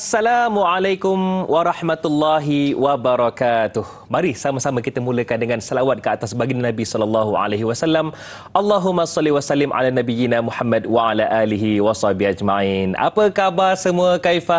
Assalamualaikum warahmatullahi wabarakatuh. Mari sama-sama kita mulakan dengan selawat ke atas baginda Nabi sallallahu alaihi wasallam. Allahumma salli wa sallim ala nabiyyina Muhammad wa ala alihi wa ajma'in. Apa khabar semua? Kaifa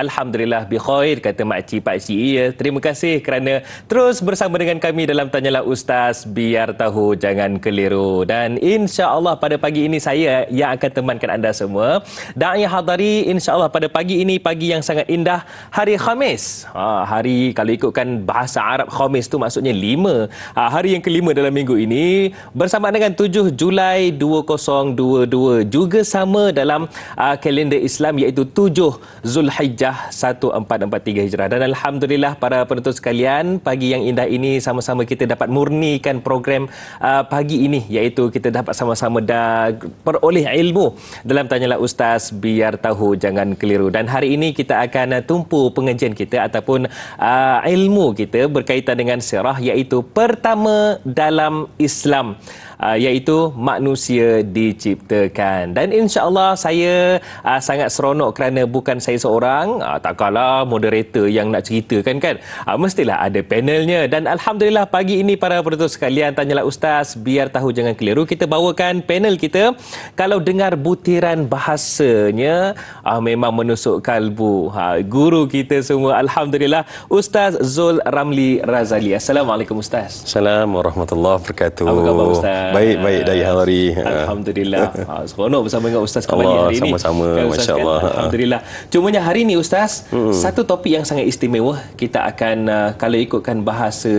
Alhamdulillah bi khair kata makcik pakcik. Ya, terima kasih kerana terus bersama dengan kami dalam Tanyalah Ustaz biar tahu jangan keliru. Dan insya-Allah pada pagi ini saya yang akan temankan anda semua. Da'i hadari insya-Allah pada pagi ini pagi yang sangat indah hari Khamis. Ha, hari kalau ikutkan bahasa Arab Khamis tu maksudnya lima. Ha, hari yang kelima dalam minggu ini bersama dengan 7 Julai 2022 juga sama dalam uh, kalender Islam iaitu 7 Zulhijjah Hijrah 1443 Hijrah dan alhamdulillah para penonton sekalian pagi yang indah ini sama-sama kita dapat murnikan program uh, pagi ini iaitu kita dapat sama-sama dah peroleh ilmu dalam tanyalah ustaz biar tahu jangan keliru dan hari ini kita akan tumpu pengajian kita ataupun uh, ilmu kita berkaitan dengan sirah iaitu pertama dalam Islam uh, iaitu manusia diciptakan. Dan insya-Allah saya uh, sangat seronok kerana bukan saya seorang, uh, tak kalah moderator yang nak ceritakan kan. Uh, mestilah ada panelnya dan alhamdulillah pagi ini para penonton sekalian tanyalah ustaz biar tahu jangan keliru kita bawakan panel kita. Kalau dengar butiran bahasanya uh, memang menusuk kalbu. uh, guru kita semua alhamdulillah Ustaz Zul Ramli Razali. Assalamualaikum ustaz. Assalamualaikum warahmatullahi wabarakatuh. Apa khabar ustaz? Baik baik dari hari. Alhamdulillah. ha, seronok bersama dengan ustaz kembali Allah, hari sama ini. Sama-sama kan, masya Kan? Ha. Alhamdulillah. Cumanya hari ini ustaz, hmm. satu topik yang sangat istimewa kita akan uh, kalau ikutkan bahasa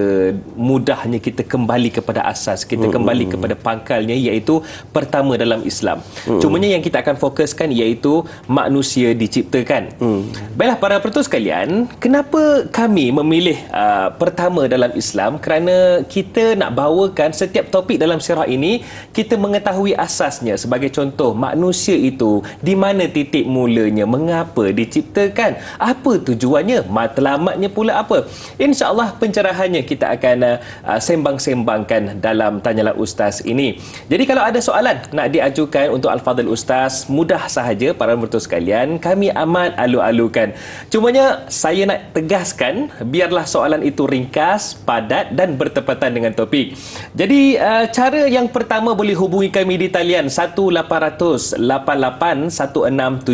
mudahnya kita kembali kepada asas, kita hmm. kembali hmm. kepada pangkalnya iaitu pertama dalam Islam. Hmm. Cumanya yang kita akan fokuskan iaitu manusia diciptakan. Hmm. Baiklah para penonton sekalian, kenapa kami memilih uh, pertama dalam Islam? Kerana kita nak bawakan setiap topik dalam sirah sejarah ini kita mengetahui asasnya sebagai contoh manusia itu di mana titik mulanya mengapa diciptakan apa tujuannya matlamatnya pula apa insyaallah pencerahannya kita akan uh, uh sembang-sembangkan dalam tanyalah ustaz ini jadi kalau ada soalan nak diajukan untuk al-fadhil ustaz mudah sahaja para mertua sekalian kami amat alu-alukan cumanya saya nak tegaskan biarlah soalan itu ringkas padat dan bertepatan dengan topik jadi uh, cara yang pertama boleh hubungi kami di talian 1 88 1677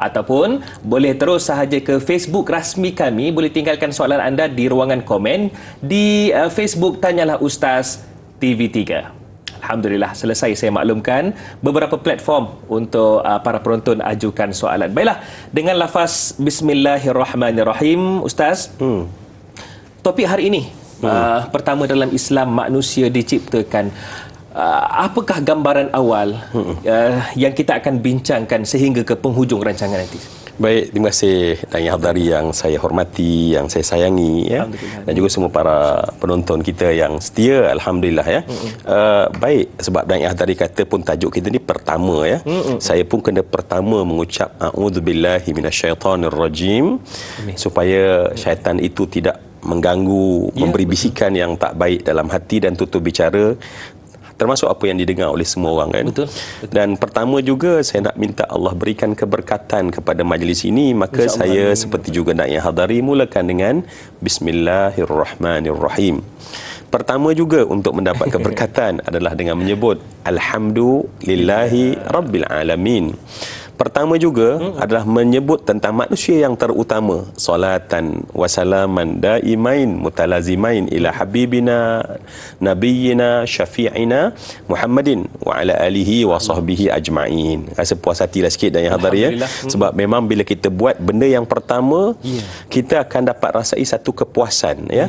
ataupun boleh terus sahaja ke Facebook rasmi kami boleh tinggalkan soalan anda di ruangan komen di uh, Facebook tanyalah ustaz TV3 Alhamdulillah selesai saya maklumkan beberapa platform untuk uh, para penonton ajukan soalan baiklah dengan lafaz bismillahirrahmanirrahim ustaz hmm topik hari ini hmm. uh, pertama dalam Islam manusia diciptakan uh, apakah gambaran awal hmm. uh, yang kita akan bincangkan sehingga ke penghujung rancangan nanti Baik, terima kasih Dan yang hadari yang saya hormati, yang saya sayangi ya. Dan juga semua para penonton kita yang setia, Alhamdulillah ya. Uh, baik, sebab Dan yang hadari kata pun tajuk kita ni pertama ya. Mm-mm. Hmm, saya pun kena pertama mengucap A'udzubillahiminasyaitanirrajim Supaya syaitan itu tidak mengganggu, ya, memberi betul. bisikan yang tak baik dalam hati dan tutup bicara termasuk apa yang didengar oleh semua orang kan. Betul. betul. Dan pertama juga saya nak minta Allah berikan keberkatan kepada majlis ini maka Insya saya Allah. seperti juga nak yang hadari mulakan dengan bismillahirrahmanirrahim. Pertama juga untuk mendapat keberkatan adalah dengan menyebut alhamdulillahi rabbil alamin pertama juga hmm. adalah menyebut tentang manusia yang terutama salatan wasalaman daimain mutalazimain ila habibina nabiyina syafi'ina muhammadin wa ala alihi wa sahbihi ajma'in rasa puas hatilah sikit dan yang hadir ya hmm. sebab hmm. memang bila kita buat benda yang pertama yeah. kita akan dapat rasai satu kepuasan ya yeah.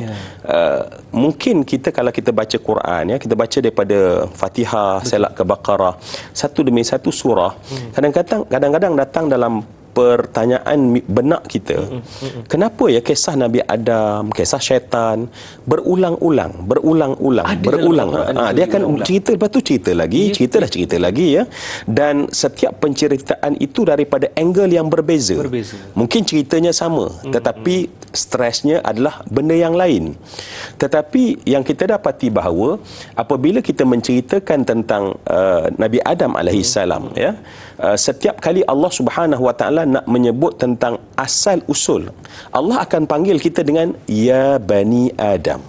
uh, mungkin kita kalau kita baca Quran ya kita baca daripada Fatihah Selak ke Baqarah satu demi satu surah hmm. kadang-kadang kadang-kadang datang dalam pertanyaan benak kita. Mm, mm, mm. Kenapa ya kisah Nabi Adam, kisah syaitan berulang-ulang, berulang-ulang, lah berulang. Ha, dia akan cerita lepas tu cerita lagi, ya. ceritalah cerita lagi ya. Dan setiap penceritaan itu daripada angle yang berbeza. berbeza. Mungkin ceritanya sama, tetapi stresnya adalah benda yang lain. Tetapi yang kita dapati bahawa apabila kita menceritakan tentang uh, Nabi Adam alaihi salam ya, uh, setiap kali Allah Subhanahu Wa Taala Ta'ala nak menyebut tentang asal usul Allah akan panggil kita dengan Ya Bani Adam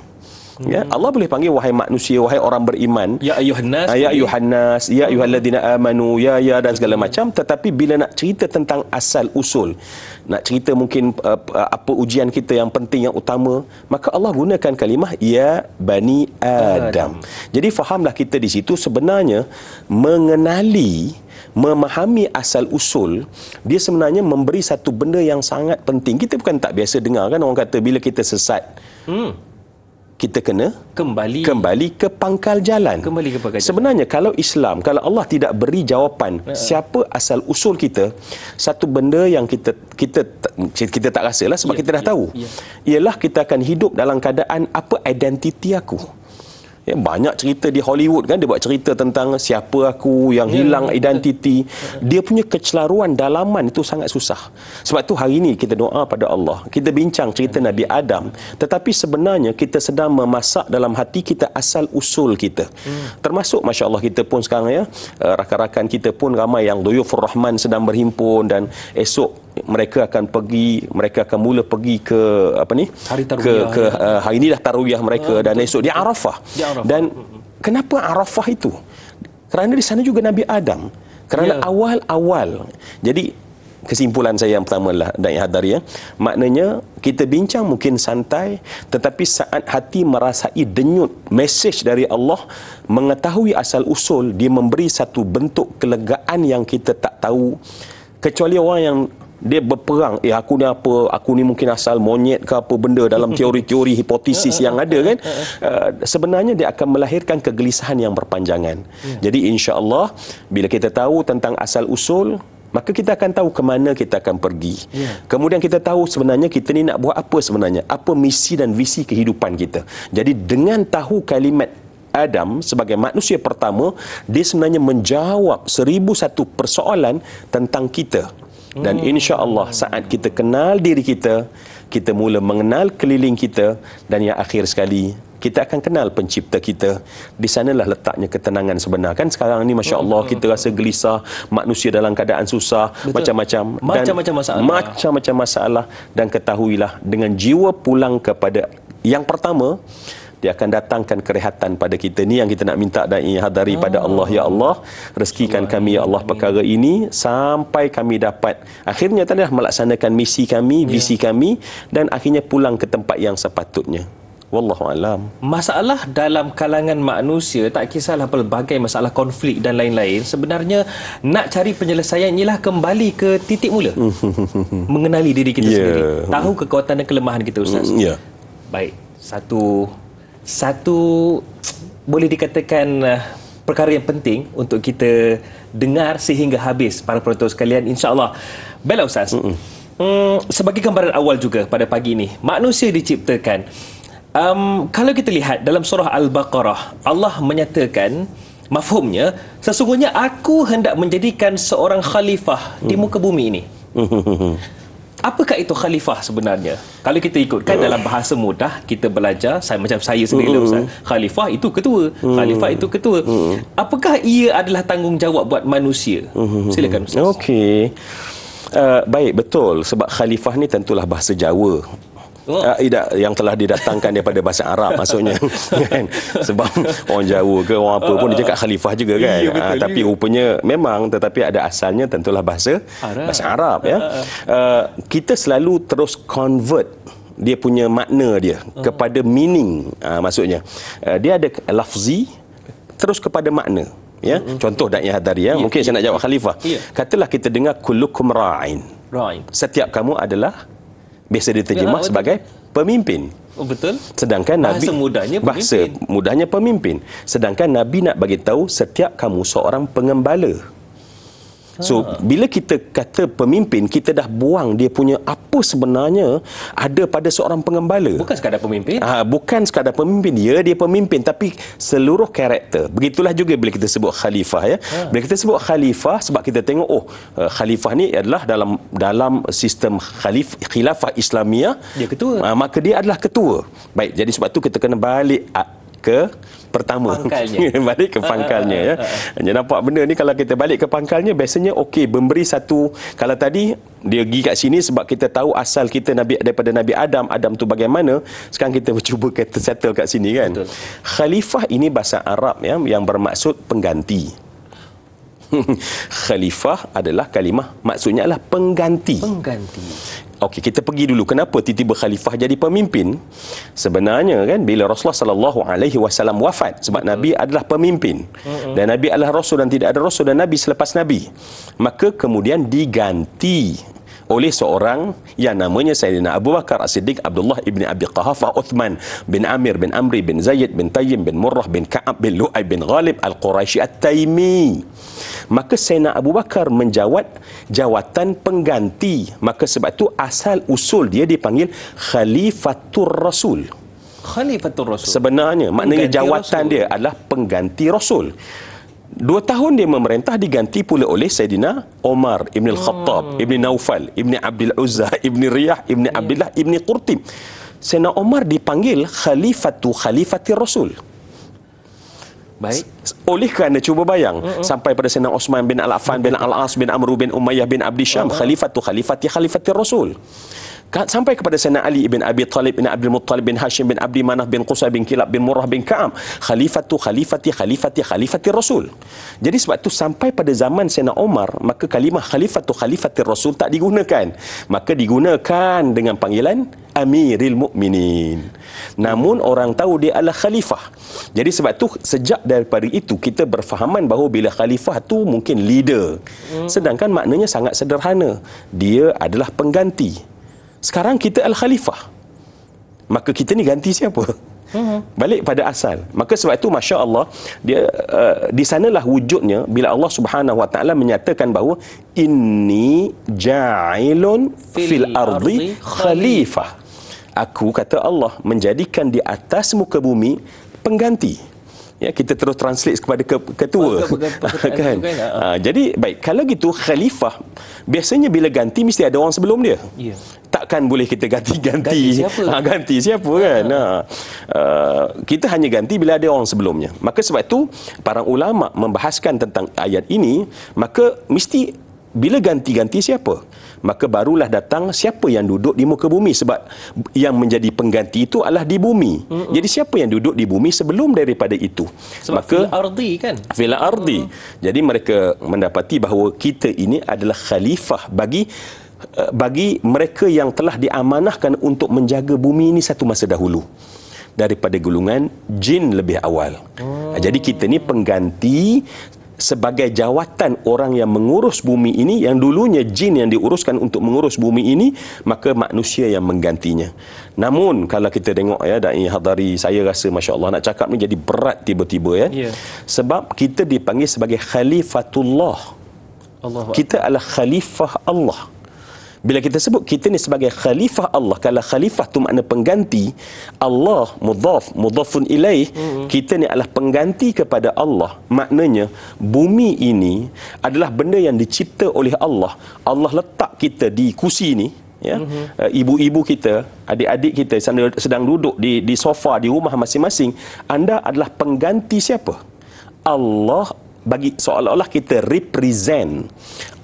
Ya, hmm. Allah boleh panggil wahai manusia, wahai orang beriman. Ya ayuhannas, ya ayuhannas, ya hmm. ayuhalladzina amanu, ya ya dan segala hmm. macam. Tetapi bila nak cerita tentang asal usul, nak cerita mungkin uh, apa ujian kita yang penting yang utama, maka Allah gunakan kalimah ya bani Adam. Adam. Jadi fahamlah kita di situ sebenarnya mengenali memahami asal usul dia sebenarnya memberi satu benda yang sangat penting kita bukan tak biasa dengar kan orang kata bila kita sesat hmm kita kena kembali kembali ke pangkal jalan kembali ke pangkal jalan sebenarnya kalau Islam kalau Allah tidak beri jawapan uh-huh. siapa asal usul kita satu benda yang kita kita kita, kita tak rasalah sebab yeah, kita dah yeah, tahu yeah. ialah kita akan hidup dalam keadaan apa identiti aku Ya, banyak cerita di Hollywood kan dia buat cerita tentang siapa aku yang yeah, hilang identiti. Dia punya kecelaruan dalaman itu sangat susah. Sebab tu hari ini kita doa pada Allah. Kita bincang cerita yeah. Nabi Adam, tetapi sebenarnya kita sedang memasak dalam hati kita asal usul kita. Yeah. Hmm. Termasuk masya-Allah kita pun sekarang ya, uh, rakan-rakan kita pun ramai yang Duyufur Rahman sedang berhimpun dan esok mereka akan pergi mereka akan mula pergi ke apa ni hari ke ke uh, hari inilah tarawiyah mereka uh, dan betul, esok betul. dia arafah. Di arafah dan hmm, hmm. kenapa arafah itu kerana di sana juga nabi adam kerana yeah. awal-awal jadi kesimpulan saya yang pertama lah dan hadari ya maknanya kita bincang mungkin santai tetapi saat hati merasai denyut mesej dari Allah mengetahui asal usul dia memberi satu bentuk kelegaan yang kita tak tahu kecuali orang yang dia berperang eh aku ni apa aku ni mungkin asal monyet ke apa benda dalam teori-teori hipotesis yang ada kan uh-huh. uh, sebenarnya dia akan melahirkan kegelisahan yang berpanjangan jadi insyaallah bila kita tahu tentang asal usul maka kita akan tahu ke mana kita akan pergi. Yeah. Kemudian kita tahu sebenarnya kita ni nak buat apa sebenarnya? Apa misi dan visi kehidupan kita? Jadi dengan tahu kalimat Adam sebagai manusia pertama, dia sebenarnya menjawab seribu satu persoalan tentang kita dan hmm. insya Allah saat kita kenal diri kita kita mula mengenal keliling kita dan yang akhir sekali kita akan kenal pencipta kita di sanalah letaknya ketenangan sebenar kan sekarang ni masya-Allah hmm. kita rasa gelisah manusia dalam keadaan susah macam-macam dan macam-macam masalah macam-macam masalah dan ketahuilah dengan jiwa pulang kepada yang pertama dia akan datangkan kerehatan pada kita ni yang kita nak minta dan hadari pada ah. Allah ya Allah rezekikan kami ya Allah perkara ini sampai kami dapat akhirnya telah melaksanakan misi kami ya. visi kami dan akhirnya pulang ke tempat yang sepatutnya Wallahu alam. Masalah dalam kalangan manusia tak kisahlah pelbagai masalah konflik dan lain-lain sebenarnya nak cari penyelesaian ialah kembali ke titik mula. Mengenali diri kita yeah. sendiri, tahu kekuatan dan kelemahan kita ustaz. Mm, yeah. Baik, satu satu boleh dikatakan eh, perkara yang penting untuk kita dengar sehingga habis para penonton sekalian insyaallah. Baiklah ustaz. Hmm. Hmm, sebagai gambaran awal juga pada pagi ini, manusia diciptakan. Um, kalau kita lihat dalam surah Al-Baqarah, Allah menyatakan mafhumnya sesungguhnya aku hendak menjadikan seorang khalifah hmm. di mm-hmm. muka bumi ini. Mm-hmm apakah itu khalifah sebenarnya? Kalau kita ikutkan dalam bahasa mudah kita belajar saya macam saya sendiri lah ustaz. Khalifah itu ketua. Khalifah mm. itu ketua. Mm. Apakah ia adalah tanggungjawab buat manusia? Mm-hmm. Silakan ustaz. Okey. Uh, baik betul sebab khalifah ni tentulah bahasa Jawa. Oh. Uh, ah, tidak yang telah didatangkan daripada bahasa Arab maksudnya kan sebab orang Jawa ke orang apa pun dia cakap khalifah juga kan iya, betul, uh, tapi iya. rupanya memang tetapi ada asalnya tentulah bahasa Arab. bahasa Arab ya uh, kita selalu terus convert dia punya makna dia oh. kepada meaning uh, maksudnya uh, dia ada lafzi terus kepada makna ya mm-hmm. contoh dan yang hadari ya yeah, mungkin yeah, saya nak jawab khalifah yeah. katalah kita dengar kulukum ra'in ra'in setiap kamu adalah biasa diterjemah ya, sebagai pemimpin. Oh, betul. Sedangkan bahasa Nabi mudahnya pemimpin. bahasa mudahnya pemimpin. Sedangkan Nabi nak bagi tahu setiap kamu seorang pengembala. So ah. bila kita kata pemimpin kita dah buang dia punya apa sebenarnya ada pada seorang pengembala. Bukan sekadar pemimpin. Ah bukan sekadar pemimpin. Ya dia pemimpin tapi seluruh karakter. Begitulah juga bila kita sebut khalifah ya. Ha. Bila kita sebut khalifah sebab kita tengok oh eh, khalifah ni adalah dalam dalam sistem khalif khilafah Islamiah dia ketua. Ah, maka dia adalah ketua. Baik jadi sebab tu kita kena balik ah, ke pertama pangkalnya. balik ke pangkalnya ya. Ha, ha, ha. Hanya nampak benda ni kalau kita balik ke pangkalnya biasanya okey memberi satu kalau tadi dia pergi kat sini sebab kita tahu asal kita nabi daripada nabi Adam Adam tu bagaimana sekarang kita cuba kita settle kat sini kan. Betul. Khalifah ini bahasa Arab ya yang bermaksud pengganti. khalifah adalah kalimah maksudnya adalah pengganti. Pengganti. Okey, kita pergi dulu. Kenapa tiba-tiba khalifah jadi pemimpin? Sebenarnya kan bila Rasulullah sallallahu alaihi wasallam wafat sebab Betul. nabi adalah pemimpin. hmm Dan nabi adalah rasul dan tidak ada rasul dan nabi selepas nabi. Maka kemudian diganti oleh seorang yang namanya Sayyidina Abu Bakar As-Siddiq Abdullah ibn Abi Qahafah Uthman bin Amir bin Amri bin Zayid bin Tayyim bin Murrah bin Ka'ab bin Lu'ay bin Ghalib Al-Quraishi At-Taymi. Maka Sayyidina Abu Bakar menjawat jawatan pengganti. Maka sebab itu asal usul dia dipanggil Khalifatul Rasul. Khalifatul Rasul. Sebenarnya maknanya pengganti jawatan Rasul. dia adalah pengganti Rasul. Dua tahun dia memerintah diganti pula oleh Sayyidina Omar Ibn Al-Khattab, hmm. Ibn Naufal, Ibn Abdul Uzza, Ibn Riyah, Ibn yeah. Abdullah, Ibn Qurtim. Sayyidina Omar dipanggil Khalifatu Khalifati Rasul. Baik. Oleh kerana cuba bayang uh-uh. sampai pada Sayyidina Osman bin Al-Affan uh-huh. bin Al-As bin Amr bin Umayyah bin Abdi Syam uh-huh. Khalifatu Khalifati Khalifati Rasul sampai kepada Sayyidina Ali bin Abi Talib bin Abdul Muttalib bin Hashim bin Abdul Manaf bin Qusay bin Kilab bin Murrah bin Ka'am Khalifatu khalifati khalifati khalifati Rasul jadi sebab tu sampai pada zaman Sayyidina Omar, maka kalimah khalifah tu khalifati Rasul tak digunakan maka digunakan dengan panggilan Amiril Mukminin. Namun orang tahu dia adalah khalifah. Jadi sebab tu sejak daripada itu kita berfahaman bahawa bila khalifah tu mungkin leader. Hmm. Sedangkan maknanya sangat sederhana. Dia adalah pengganti. Sekarang kita Al-Khalifah. Maka kita ni ganti siapa? Mm-hmm. Balik pada asal. Maka sebab itu Masya Allah, dia, uh, di sanalah wujudnya bila Allah Subhanahu Wa Taala menyatakan bahawa ini ja'ilun fil, fil ardi khalifah. Aku kata Allah menjadikan di atas muka bumi pengganti. Ya, kita terus translate kepada ke, ketua. kan? Ha, jadi baik, kalau gitu khalifah biasanya bila ganti mesti ada orang sebelum dia. Yeah takkan boleh kita ganti-ganti. Ganti siapa? Ha, ganti siapa ha. kan? Ya. Ha. Uh, kita hanya ganti bila ada orang sebelumnya. Maka sebab itu, para ulama membahaskan tentang ayat ini, maka mesti bila ganti-ganti siapa? Maka barulah datang siapa yang duduk di muka bumi. Sebab yang menjadi pengganti itu adalah di bumi. Mm-mm. Jadi siapa yang duduk di bumi sebelum daripada itu? Sebab Maka, fila ardi kan? Fila ardi. Mm-mm. Jadi mereka mendapati bahawa kita ini adalah khalifah bagi Eh, bagi mereka yang telah diamanahkan untuk menjaga bumi ini satu masa dahulu daripada gulungan jin lebih awal. Hmm. Jadi kita ni pengganti sebagai jawatan orang yang mengurus bumi ini yang dulunya jin yang diuruskan untuk mengurus bumi ini maka manusia yang menggantinya. Namun kalau kita tengok ya dai hadari saya rasa masya-Allah nak cakap ni jadi berat tiba-tiba ya. Yeah. Sebab kita dipanggil sebagai khalifatullah. Allah. Kita adalah khalifah Allah bila kita sebut kita ni sebagai khalifah Allah kalau khalifah tu makna pengganti Allah mudhaf mudhafun ilaih mm-hmm. kita ni adalah pengganti kepada Allah maknanya bumi ini adalah benda yang dicipta oleh Allah Allah letak kita di kursi ni ya mm-hmm. ibu-ibu kita adik-adik kita sedang, sedang duduk di di sofa di rumah masing-masing anda adalah pengganti siapa Allah bagi seolah-olah kita represent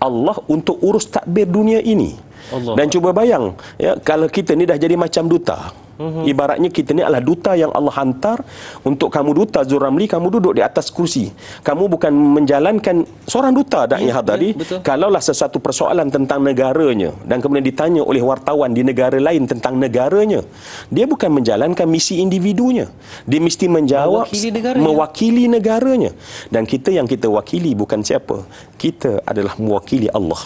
Allah untuk urus takbir dunia ini. Allah. Dan cuba bayang, ya, kalau kita ni dah jadi macam duta. Uh-huh. Ibaratnya kita ni adalah duta yang Allah hantar untuk kamu duta Zuramli kamu duduk di atas kursi. Kamu bukan menjalankan seorang duta dak yeah, tadi. Yeah, kalaulah sesuatu persoalan tentang negaranya dan kemudian ditanya oleh wartawan di negara lain tentang negaranya, dia bukan menjalankan misi individunya. Dia mesti menjawab mewakili, mewakili negaranya. Dan kita yang kita wakili bukan siapa kita adalah mewakili Allah.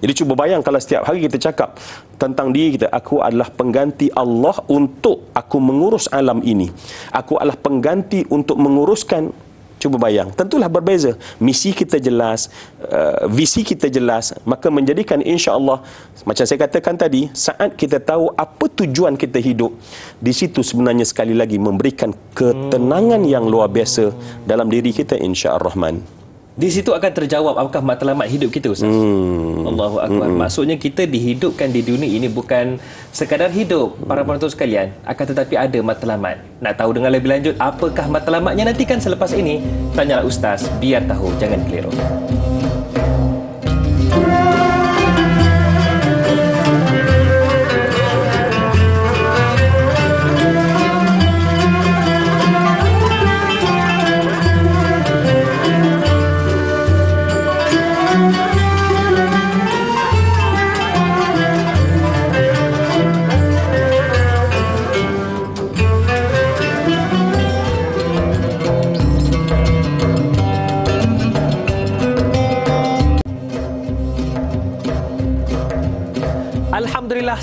Jadi cuba bayang kalau setiap hari kita cakap tentang diri kita, aku adalah pengganti Allah untuk aku mengurus alam ini. Aku adalah pengganti untuk menguruskan Cuba bayang, tentulah berbeza. Misi kita jelas, uh, visi kita jelas, maka menjadikan insya Allah, macam saya katakan tadi, saat kita tahu apa tujuan kita hidup, di situ sebenarnya sekali lagi memberikan ketenangan yang luar biasa dalam diri kita insya Allah. Di situ akan terjawab apakah matlamat hidup kita Ustaz. Hmm. Allahu akbar. Hmm. Maksudnya kita dihidupkan di dunia ini bukan sekadar hidup para hmm. penonton sekalian, akan tetapi ada matlamat. Nak tahu dengan lebih lanjut apakah matlamatnya nantikan selepas ini? Tanyalah ustaz, biar tahu jangan keliru.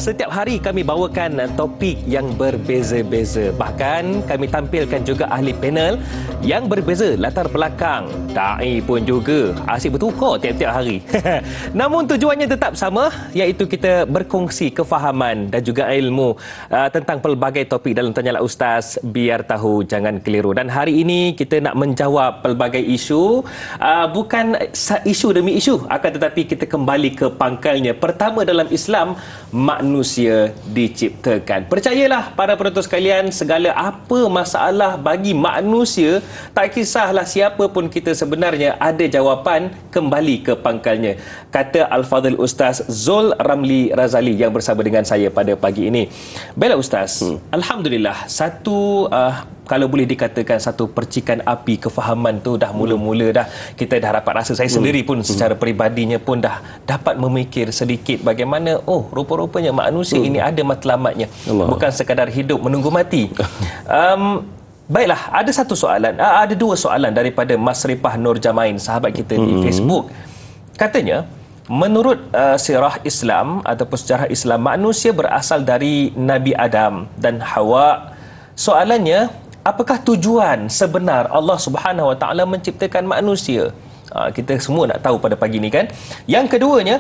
setiap hari kami bawakan topik yang berbeza-beza. Bahkan kami tampilkan juga ahli panel yang berbeza latar belakang. tai pun juga asyik bertukar tiap-tiap hari. Namun tujuannya tetap sama iaitu kita berkongsi kefahaman dan juga ilmu uh, tentang pelbagai topik dalam Tanyalah Ustaz biar tahu jangan keliru. Dan hari ini kita nak menjawab pelbagai isu uh, bukan isu demi isu akan tetapi kita kembali ke pangkalnya. Pertama dalam Islam manusia diciptakan. Percayalah para penonton sekalian segala apa masalah bagi manusia tak kisahlah siapa pun kita sebenarnya ada jawapan kembali ke pangkalnya. Kata Al-Fadhil Ustaz Zul Ramli Razali yang bersama dengan saya pada pagi ini. Baiklah Ustaz, hmm. Alhamdulillah satu... Uh, kalau boleh dikatakan satu percikan api kefahaman tu dah hmm. mula-mula dah kita dah dapat rasa saya hmm. sendiri pun hmm. secara peribadinya pun dah dapat memikir sedikit bagaimana oh rupa-rupanya manusia ini ada matlamatnya bukan sekadar hidup menunggu mati um, Baiklah, ada satu soalan, ah, ada dua soalan daripada Mas Ripah Nur Jamain, sahabat kita di mm-hmm. Facebook. Katanya, menurut uh, sirah Islam ataupun sejarah Islam, manusia berasal dari Nabi Adam dan Hawa. Soalannya, apakah tujuan sebenar Allah Subhanahu Wa Taala menciptakan manusia? Uh, kita semua nak tahu pada pagi ini kan. Yang keduanya,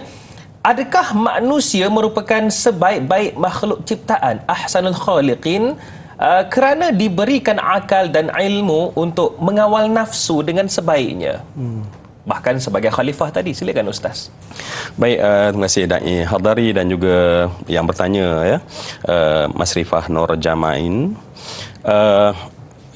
adakah manusia merupakan sebaik-baik makhluk ciptaan? Ahsanul Khaliqin Uh, kerana diberikan akal dan ilmu untuk mengawal nafsu dengan sebaiknya. Hmm bahkan sebagai khalifah tadi silakan ustaz. Baik uh, terima kasih dai hadari dan juga yang bertanya ya. Uh, Mas Rifah Nur Jamain. Uh,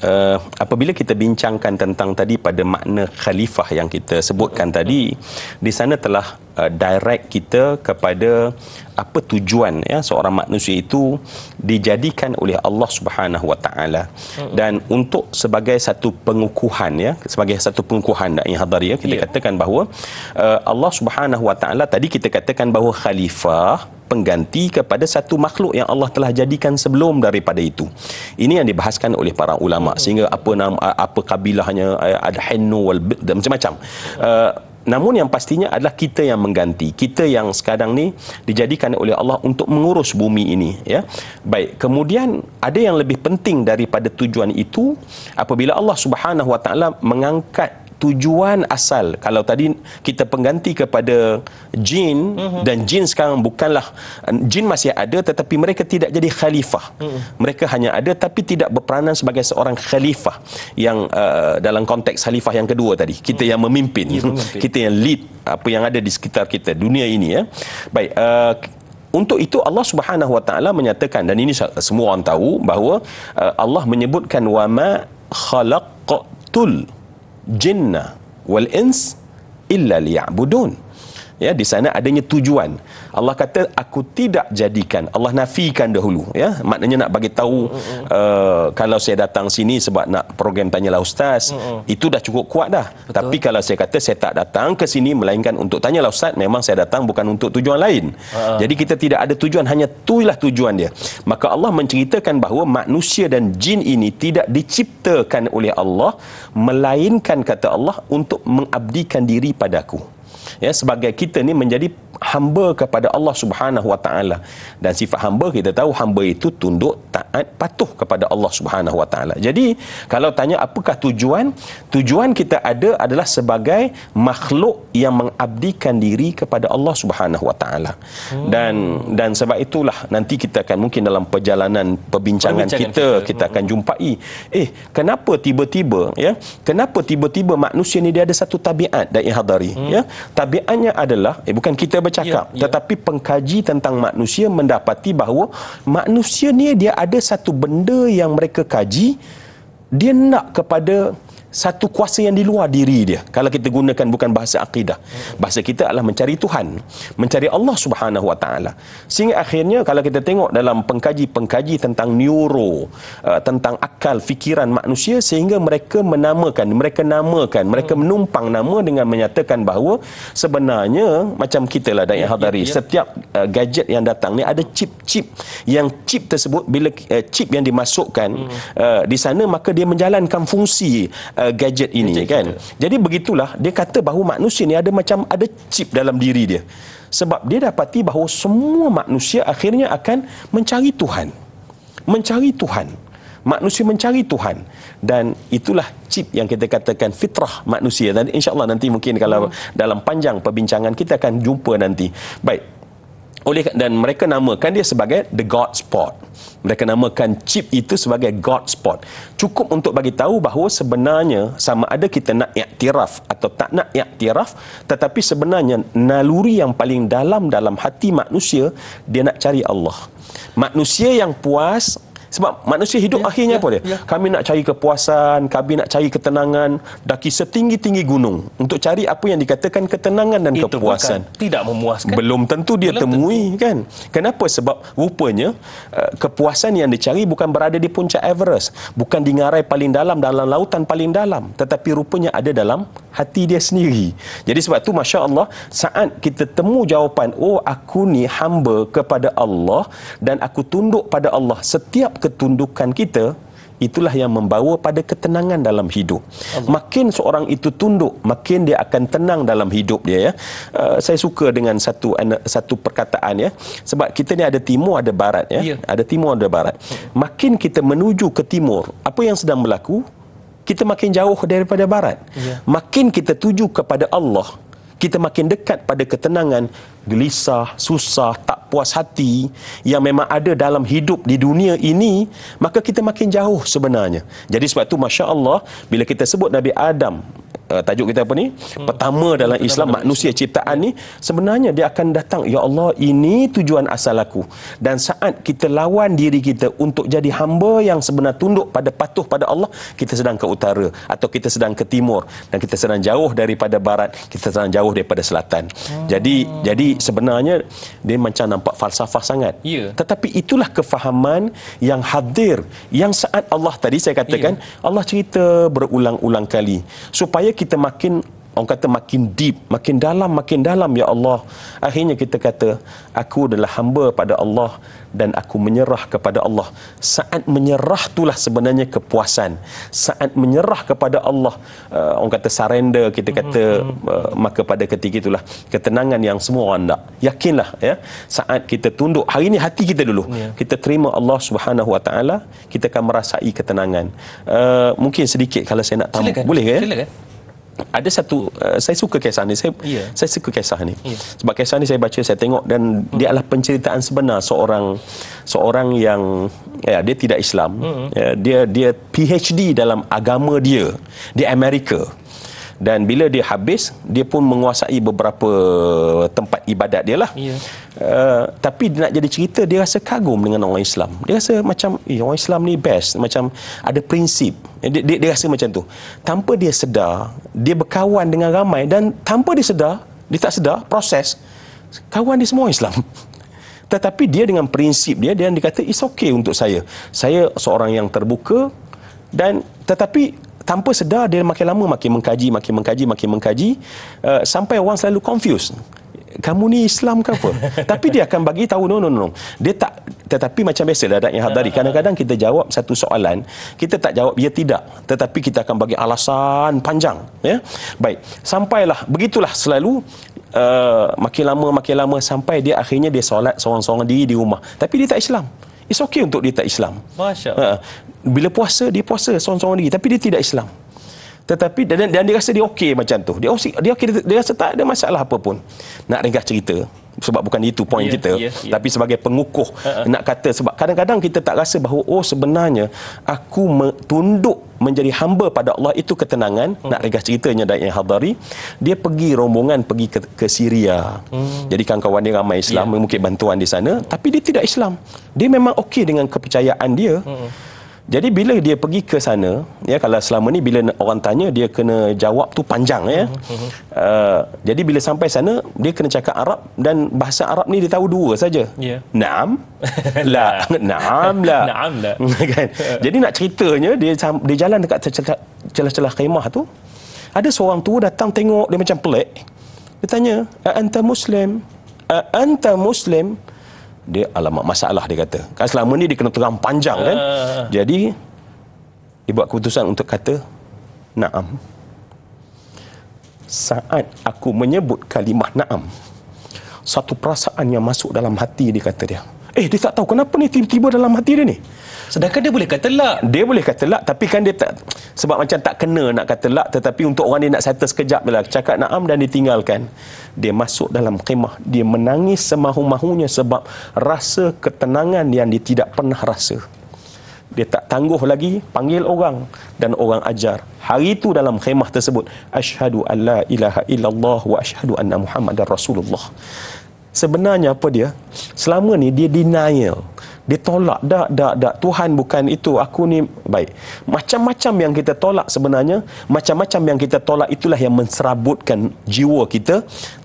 uh, apabila kita bincangkan tentang tadi pada makna khalifah yang kita sebutkan tadi di sana telah uh, direct kita kepada apa tujuan ya seorang manusia itu dijadikan oleh Allah Subhanahu Wa Taala hmm. dan untuk sebagai satu pengukuhan ya sebagai satu pengukuhan dak yang hadari ya kita yeah. katakan bahawa uh, Allah Subhanahu Wa Taala tadi kita katakan bahawa khalifah pengganti kepada satu makhluk yang Allah telah jadikan sebelum daripada itu. Ini yang dibahaskan oleh para ulama hmm. sehingga apa nama apa kabilahnya uh, ada hinnu wal macam-macam. Uh, namun yang pastinya adalah kita yang mengganti kita yang sekarang ni dijadikan oleh Allah untuk mengurus bumi ini ya baik kemudian ada yang lebih penting daripada tujuan itu apabila Allah Subhanahu wa taala mengangkat tujuan asal kalau tadi kita pengganti kepada jin uh-huh. dan jin sekarang bukanlah jin masih ada tetapi mereka tidak jadi khalifah uh-huh. mereka hanya ada tapi tidak berperanan sebagai seorang khalifah yang uh, dalam konteks khalifah yang kedua tadi kita uh-huh. yang memimpin, memimpin kita yang lead apa yang ada di sekitar kita dunia ini ya baik uh, untuk itu Allah Subhanahu Wa Taala menyatakan dan ini semua orang tahu bahawa uh, Allah menyebutkan wama khalaqtul jinna wal ins illa liya'budun ya di sana adanya tujuan Allah kata aku tidak jadikan Allah nafikan dahulu ya maknanya nak bagi tahu mm-hmm. uh, kalau saya datang sini sebab nak program tanyalah ustaz mm-hmm. itu dah cukup kuat dah Betul. tapi kalau saya kata saya tak datang ke sini melainkan untuk tanyalah ustaz memang saya datang bukan untuk tujuan lain uh-huh. jadi kita tidak ada tujuan hanya tuilah tujuan dia maka Allah menceritakan bahawa manusia dan jin ini tidak diciptakan oleh Allah melainkan kata Allah untuk mengabdikan diri padaku ya sebagai kita ni menjadi hamba kepada Allah Subhanahu wa taala dan sifat hamba kita tahu hamba itu tunduk taat patuh kepada Allah Subhanahu wa taala. Jadi kalau tanya apakah tujuan? Tujuan kita ada adalah sebagai makhluk yang mengabdikan diri kepada Allah Subhanahu wa taala. Hmm. Dan dan sebab itulah nanti kita akan mungkin dalam perjalanan perbincangan, perbincangan kita, kita kita akan hmm. jumpai eh kenapa tiba-tiba ya? Kenapa tiba-tiba manusia ni dia ada satu tabiat dan ihadari hmm. ya? Tabiatnya adalah eh bukan kita bercakap. Ya, ya. Tetapi pengkaji tentang manusia mendapati bahawa manusia ni dia ada satu benda yang mereka kaji dia nak kepada satu kuasa yang di luar diri dia kalau kita gunakan bukan bahasa akidah bahasa kita adalah mencari Tuhan mencari Allah Subhanahu wa taala sehingga akhirnya kalau kita tengok dalam pengkaji-pengkaji tentang neuro uh, tentang akal fikiran manusia sehingga mereka menamakan mereka namakan mereka hmm. menumpang nama dengan menyatakan bahawa sebenarnya macam kita lah dai ya, ya, hadari ya. setiap uh, gadget yang datang ni ada chip-chip yang chip tersebut bila uh, chip yang dimasukkan uh, di sana maka dia menjalankan fungsi uh, uh, gadget ini gadget kan. Kita. Jadi begitulah dia kata bahawa manusia ni ada macam ada chip dalam diri dia. Sebab dia dapati bahawa semua manusia akhirnya akan mencari Tuhan. Mencari Tuhan. Manusia mencari Tuhan dan itulah chip yang kita katakan fitrah manusia dan insyaallah nanti mungkin kalau hmm. dalam panjang perbincangan kita akan jumpa nanti. Baik, oleh dan mereka namakan dia sebagai the god spot. Mereka namakan chip itu sebagai god spot. Cukup untuk bagi tahu bahawa sebenarnya sama ada kita nak iktiraf atau tak nak iktiraf, tetapi sebenarnya naluri yang paling dalam dalam hati manusia dia nak cari Allah. Manusia yang puas, sebab manusia hidup yeah, akhirnya yeah, apa dia? Yeah. Kami nak cari kepuasan, kami nak cari ketenangan daki setinggi-tinggi gunung untuk cari apa yang dikatakan ketenangan dan Itu kepuasan. Bukan, tidak memuaskan. Belum tentu dia Belum temui tentu. kan. Kenapa? Sebab rupanya eh, kepuasan yang dicari bukan berada di puncak Everest, bukan di ngarai paling dalam dalam lautan paling dalam, tetapi rupanya ada dalam hati dia sendiri. Jadi sebab tu Masya Allah saat kita temu jawapan oh aku ni hamba kepada Allah dan aku tunduk pada Allah setiap ketundukan kita itulah yang membawa pada ketenangan dalam hidup. Allah. Makin seorang itu tunduk, makin dia akan tenang dalam hidup dia ya. Uh, saya suka dengan satu satu perkataan ya. Sebab kita ni ada timur ada barat ya. Yeah. Ada timur ada barat. Makin kita menuju ke timur, apa yang sedang berlaku? Kita makin jauh daripada barat. Yeah. Makin kita tuju kepada Allah, kita makin dekat pada ketenangan gelisah, susah, tak puas hati yang memang ada dalam hidup di dunia ini, maka kita makin jauh sebenarnya. Jadi sebab itu Masya Allah, bila kita sebut Nabi Adam, uh, tajuk kita apa ni? Hmm. Pertama dalam Pertama Islam, manusia ciptaan ni, sebenarnya dia akan datang, Ya Allah, ini tujuan asal aku. Dan saat kita lawan diri kita untuk jadi hamba yang sebenar tunduk pada patuh pada Allah, kita sedang ke utara atau kita sedang ke timur dan kita sedang jauh daripada barat, kita sedang jauh daripada selatan. Hmm. Jadi, jadi sebenarnya dia macam nampak falsafah sangat. Ya. Tetapi itulah kefahaman yang hadir yang saat Allah tadi saya katakan ya. Allah cerita berulang-ulang kali supaya kita makin Orang kata makin deep, makin dalam, makin dalam ya Allah. Akhirnya kita kata, aku adalah hamba pada Allah dan aku menyerah kepada Allah. Saat menyerah itulah sebenarnya kepuasan. Saat menyerah kepada Allah, uh, orang kata surrender, kita kata uh, maka pada ketika itulah ketenangan yang semua orang nak. Yakinlah ya. Saat kita tunduk, hari ini hati kita dulu. Yeah. Kita terima Allah Subhanahu Wa Taala, kita akan merasai ketenangan. Uh, mungkin sedikit kalau saya nak tahu Boleh ke ya? Silakan ada satu uh, saya suka kisah ni saya yeah. saya suka kisah ni yeah. sebab kisah ni saya baca saya tengok dan mm dia adalah penceritaan sebenar seorang seorang yang ya dia tidak Islam mm ya, dia dia PhD dalam agama dia di Amerika dan bila dia habis dia pun menguasai beberapa tempat ibadat dia lah yeah. Ya. uh, tapi nak jadi cerita dia rasa kagum dengan orang Islam dia rasa macam eh, orang Islam ni best macam ada prinsip eh, dia, dia, dia rasa macam tu tanpa dia sedar dia berkawan dengan ramai dan tanpa dia sedar dia tak sedar proses kawan dia semua Islam tetapi dia dengan prinsip dia dia kata it's okay untuk saya saya seorang yang terbuka dan tetapi tanpa sedar dia makin lama makin mengkaji makin mengkaji makin mengkaji uh, sampai orang selalu confused kamu ni Islam ke apa tapi dia akan bagi tahu no no no dia tak tetapi macam biasa lah, dadak yang hadari ah. kadang-kadang kita jawab satu soalan kita tak jawab ya tidak tetapi kita akan bagi alasan panjang ya baik sampailah begitulah selalu Uh, makin lama makin lama sampai dia akhirnya dia solat seorang-seorang diri di rumah tapi dia tak Islam It's okay untuk dia tak Islam. Masya ha. Allah. bila puasa, dia puasa seorang-seorang lagi. Tapi dia tidak Islam. Tetapi, dan, dan dia rasa dia okay macam tu. Dia, dia dia, dia rasa tak ada masalah apa pun. Nak ringkas cerita, sebab bukan itu poin yeah, kita yeah, yeah. tapi sebagai pengukuh uh-huh. nak kata sebab kadang-kadang kita tak rasa bahawa oh sebenarnya aku me- tunduk menjadi hamba pada Allah itu ketenangan hmm. nak ringkas ceritanya Daniel Hadari dia pergi rombongan pergi ke, ke Syria hmm. jadi kawan-kawan dia ramai Islam yeah. mungkin bantuan di sana tapi dia tidak Islam dia memang okey dengan kepercayaan dia hmm. Jadi bila dia pergi ke sana, ya kalau selama ni bila orang tanya dia kena jawab tu panjang ya. Uh, jadi bila sampai sana dia kena cakap Arab dan bahasa Arab ni dia tahu dua saja. Yeah. Naam. la. Naam la. Naam la. kan? jadi nak ceritanya dia dia jalan dekat celah-celah khemah tu ada seorang tua datang tengok dia macam pelik. Dia tanya, "Anta muslim? Anta muslim?" dia alamat masalah dia kata kan selama ni dia kena terang panjang kan uh. jadi dia buat keputusan untuk kata naam saat aku menyebut kalimah naam satu perasaan yang masuk dalam hati dia kata dia Eh dia tak tahu kenapa ni tiba-tiba dalam hati dia ni. Sedangkan dia boleh kata lak. Dia boleh kata lak tapi kan dia tak sebab macam tak kena nak kata lak tetapi untuk orang dia nak settle sekejap bila cakap na'am dan ditinggalkan. Dia masuk dalam khemah, dia menangis semahu-mahunya sebab rasa ketenangan yang dia tidak pernah rasa. Dia tak tangguh lagi panggil orang dan orang ajar. Hari itu dalam khemah tersebut, asyhadu alla ilaha illallah wa asyhadu anna muhammadar rasulullah sebenarnya apa dia selama ni dia denial dia tolak dak dak dak Tuhan bukan itu aku ni baik macam-macam yang kita tolak sebenarnya macam-macam yang kita tolak itulah yang menserabutkan jiwa kita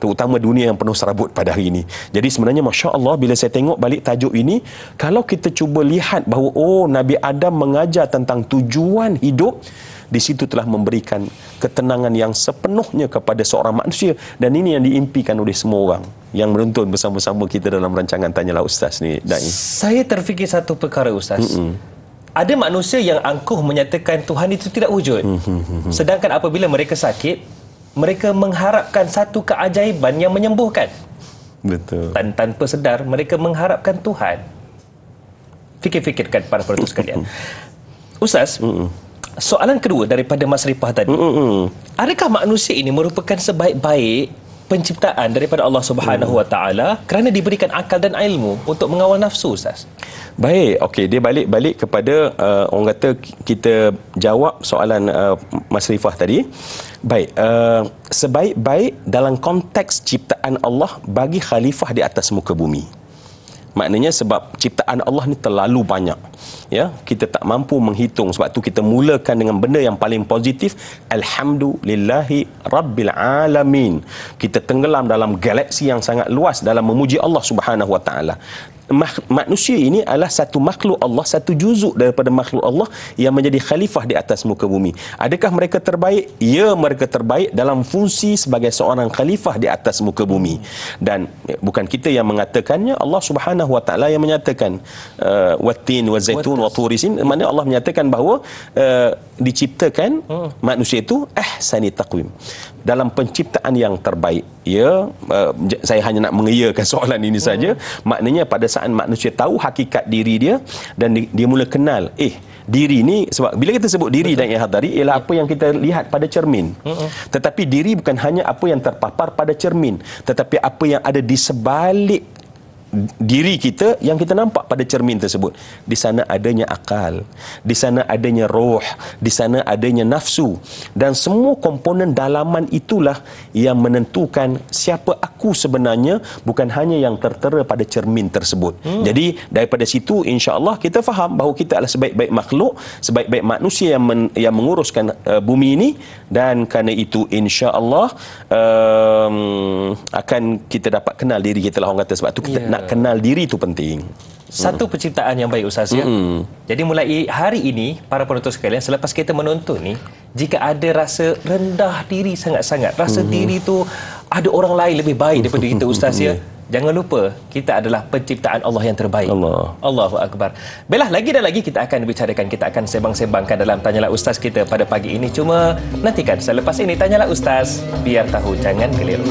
terutama dunia yang penuh serabut pada hari ini jadi sebenarnya masya-Allah bila saya tengok balik tajuk ini kalau kita cuba lihat bahawa oh Nabi Adam mengajar tentang tujuan hidup di situ telah memberikan ketenangan yang sepenuhnya kepada seorang manusia dan ini yang diimpikan oleh semua orang yang menonton bersama-sama kita dalam rancangan tanyalah ustaz ni dai saya terfikir satu perkara ustaz Mm-mm. ada manusia yang angkuh menyatakan tuhan itu tidak wujud mm-hmm. sedangkan apabila mereka sakit mereka mengharapkan satu keajaiban yang menyembuhkan betul dan tanpa sedar mereka mengharapkan tuhan fikir-fikirkan para peratus sekalian ustaz soalan kedua daripada Mas Ripah tadi. Mm-hmm. Adakah manusia ini merupakan sebaik-baik penciptaan daripada Allah Subhanahu Wa Taala kerana diberikan akal dan ilmu untuk mengawal nafsu ustaz. Baik, okey dia balik-balik kepada uh, orang kata kita jawab soalan uh, Mas Rifah tadi. Baik, uh, sebaik-baik dalam konteks ciptaan Allah bagi khalifah di atas muka bumi. Maknanya sebab ciptaan Allah ni terlalu banyak ya kita tak mampu menghitung sebab tu kita mulakan dengan benda yang paling positif alhamdulillahi rabbil alamin kita tenggelam dalam galaksi yang sangat luas dalam memuji Allah Subhanahu wa taala manusia ini adalah satu makhluk Allah satu juzuk daripada makhluk Allah yang menjadi khalifah di atas muka bumi adakah mereka terbaik ya mereka terbaik dalam fungsi sebagai seorang khalifah di atas muka bumi dan eh, bukan kita yang mengatakannya Allah Subhanahu wa taala yang menyatakan eh, wattin wa zaitun wa turisin hmm. mana Allah menyatakan bahawa uh, diciptakan hmm. manusia itu eh ahsani takwim dalam penciptaan yang terbaik ya uh, saya hanya nak mengiyakan soalan ini saja hmm. maknanya pada saat manusia tahu hakikat diri dia dan di, dia mula kenal eh diri ni sebab bila kita sebut diri Betul. dan ihadari ialah apa yang kita lihat pada cermin. Mm-hmm. Tetapi diri bukan hanya apa yang terpapar pada cermin, tetapi apa yang ada di sebalik diri kita yang kita nampak pada cermin tersebut di sana adanya akal di sana adanya roh di sana adanya nafsu dan semua komponen dalaman itulah yang menentukan siapa aku sebenarnya bukan hanya yang tertera pada cermin tersebut hmm. jadi daripada situ insya Allah kita faham bahawa kita adalah sebaik-baik makhluk sebaik-baik manusia yang men- yang menguruskan uh, bumi ini dan kerana itu insyaallah um, akan kita dapat kenal diri kita lah orang kata sebab tu kita yeah. nak nak kenal diri itu penting. Satu mm. penciptaan yang baik Ustaz ya. Mm. Jadi mulai hari ini para penonton sekalian selepas kita menonton ni jika ada rasa rendah diri sangat-sangat, rasa mm. diri tu ada orang lain lebih baik daripada kita Ustaz ya. ya. Jangan lupa kita adalah penciptaan Allah yang terbaik. Allah. Allahu akbar. Belah lagi dan lagi kita akan bicarakan, kita akan sembang-sembangkan dalam tanyalah ustaz kita pada pagi ini. Cuma nantikan selepas ini tanyalah ustaz biar tahu jangan keliru.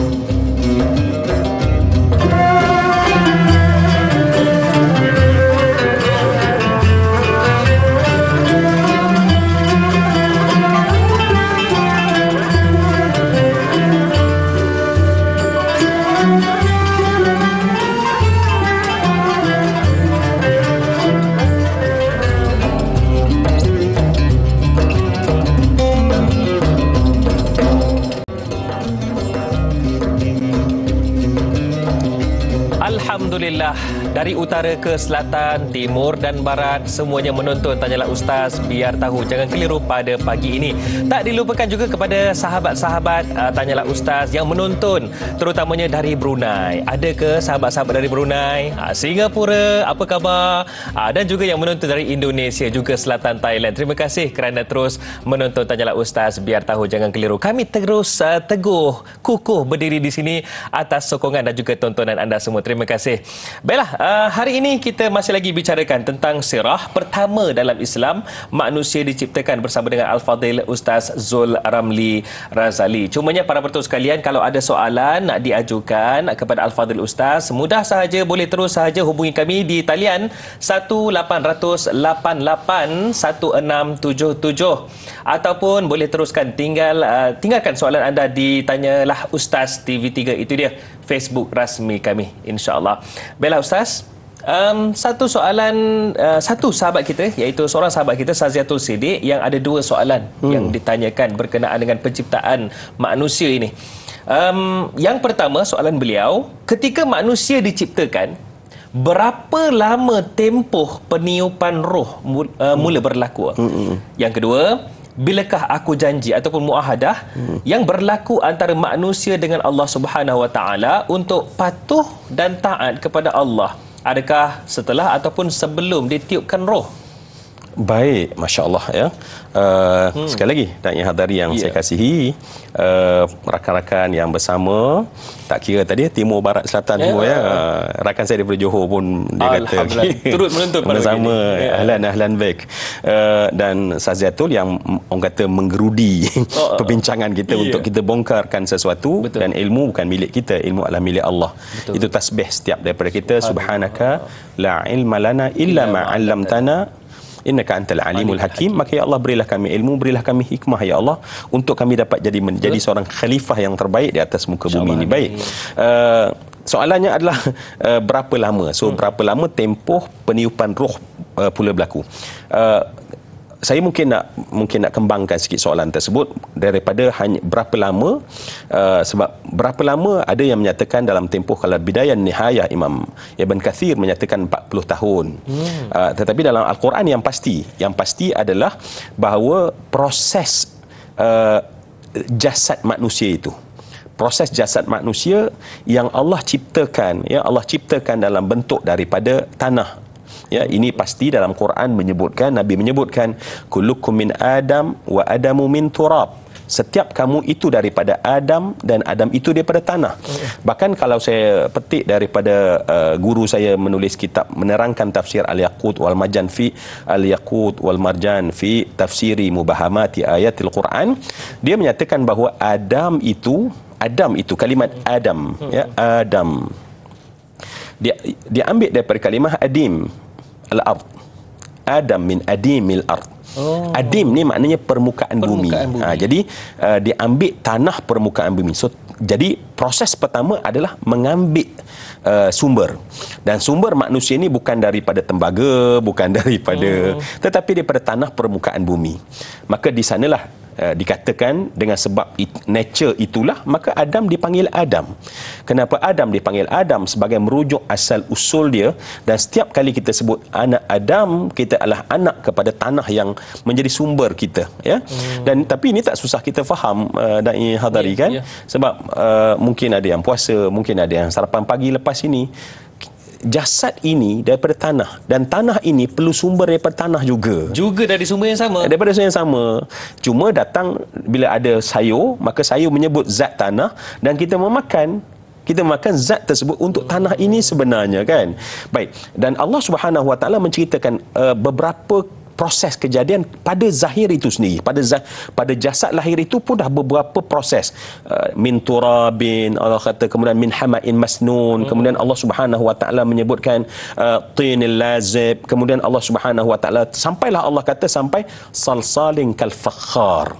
dari utara ke selatan, timur dan barat semuanya menonton tanyalah ustaz biar tahu jangan keliru pada pagi ini. Tak dilupakan juga kepada sahabat-sahabat uh, tanyalah ustaz yang menonton terutamanya dari Brunei. Ada ke sahabat-sahabat dari Brunei? Uh, Singapura, apa khabar? Uh, dan juga yang menonton dari Indonesia juga selatan Thailand. Terima kasih kerana terus menonton tanyalah ustaz biar tahu jangan keliru. Kami terus uh, teguh kukuh berdiri di sini atas sokongan dan juga tontonan anda semua. Terima kasih. Baiklah uh, Uh, hari ini kita masih lagi bicarakan tentang sirah pertama dalam Islam manusia diciptakan bersama dengan Al-Fadhil Ustaz Zul Ramli Razali. Cumanya para pertua sekalian kalau ada soalan nak diajukan kepada Al-Fadhil Ustaz, mudah sahaja boleh terus sahaja hubungi kami di talian 1 1677 ataupun boleh teruskan tinggal uh, tinggalkan soalan anda di Tanyalah Ustaz TV3 itu dia Facebook rasmi kami insyaallah. Bella Ustaz, um, satu soalan uh, satu sahabat kita iaitu seorang sahabat kita Saziatul Siddiq yang ada dua soalan hmm. yang ditanyakan berkenaan dengan penciptaan manusia ini. Um, yang pertama soalan beliau, ketika manusia diciptakan, berapa lama tempoh peniupan roh eh, mula hmm. berlaku? Hmm, hmm. Yang kedua, bilakah aku janji ataupun muahadah hmm. yang berlaku antara manusia dengan Allah Subhanahu Wa Taala untuk patuh dan taat kepada Allah adakah setelah ataupun sebelum ditiupkan roh Baik, masya Allah ya. Uh, hmm. Sekali lagi, dan yang hadari yang yeah. saya kasihi uh, rakan-rakan yang bersama, tak kira tadi timur barat selatan yeah. semua ya. Uh, rakan saya daripada Johor pun dia kata turut menuntut pada sama. Yeah. Ahlan ahlan baik. Uh, dan Saziatul yang orang kata menggerudi oh, perbincangan kita yeah. untuk kita bongkarkan sesuatu Betul. dan ilmu bukan milik kita, ilmu adalah milik Allah. Betul. Itu tasbih setiap daripada kita subhanaka la ilma lana illa ma 'allamtana innaka antal alimul hakim maka ya Allah berilah kami ilmu berilah kami hikmah ya Allah untuk kami dapat jadi menjadi Betul. seorang khalifah yang terbaik di atas muka InsyaAllah bumi ini baik uh, soalannya adalah uh, berapa lama so hmm. berapa lama tempoh peniupan roh uh, pula berlaku uh, saya mungkin nak mungkin nak kembangkan sikit soalan tersebut daripada hanya berapa lama uh, sebab berapa lama ada yang menyatakan dalam tempoh kalau bidayah nihayah Imam Ibn Kathir menyatakan 40 tahun. Hmm. Uh, tetapi dalam al-Quran yang pasti yang pasti adalah bahawa proses uh, jasad manusia itu proses jasad manusia yang Allah ciptakan ya Allah ciptakan dalam bentuk daripada tanah Ya, ini pasti dalam Quran menyebutkan Nabi menyebutkan kullukum min Adam wa Adamu min turab. Setiap kamu itu daripada Adam dan Adam itu daripada tanah. Bahkan kalau saya petik daripada uh, guru saya menulis kitab menerangkan tafsir Al-Yaqut wal Marjan fi Al-Yaqut wal Marjan fi Tafsiri Mubahamati Ayatil Quran, dia menyatakan bahawa Adam itu Adam itu kalimat Adam ya Adam dia dia ambil daripada kalimah adim al-ard adam min adimil ard Oh. Adim ni maknanya permukaan, permukaan ha, bumi. bumi. Ha, jadi uh, dia ambil tanah permukaan bumi. So jadi proses pertama adalah mengambil uh, sumber dan sumber manusia ini bukan daripada tembaga bukan daripada hmm. tetapi daripada tanah permukaan bumi maka di sanalah uh, dikatakan dengan sebab it, nature itulah maka Adam dipanggil Adam. Kenapa Adam dipanggil Adam sebagai merujuk asal usul dia dan setiap kali kita sebut anak Adam kita adalah anak kepada tanah yang menjadi sumber kita ya. Hmm. Dan tapi ini tak susah kita faham uh, dan hadari yeah, kan yeah. sebab uh, mungkin ada yang puasa, mungkin ada yang sarapan pagi lepas ini. Jasad ini daripada tanah dan tanah ini perlu sumber daripada tanah juga. Juga dari sumber yang sama. Daripada sumber yang sama. Cuma datang bila ada sayur, maka sayur menyebut zat tanah dan kita memakan kita makan zat tersebut untuk tanah ini sebenarnya kan baik dan Allah Subhanahu Wa Taala menceritakan uh, beberapa proses kejadian pada zahir itu sendiri pada zah, pada jasad lahir itu pun dah beberapa proses uh, min turabin Allah kata kemudian min hamain masnun hmm. kemudian Allah Subhanahu wa taala menyebutkan uh, tinil lazib kemudian Allah Subhanahu wa taala sampailah Allah kata sampai salsalin kal fakhar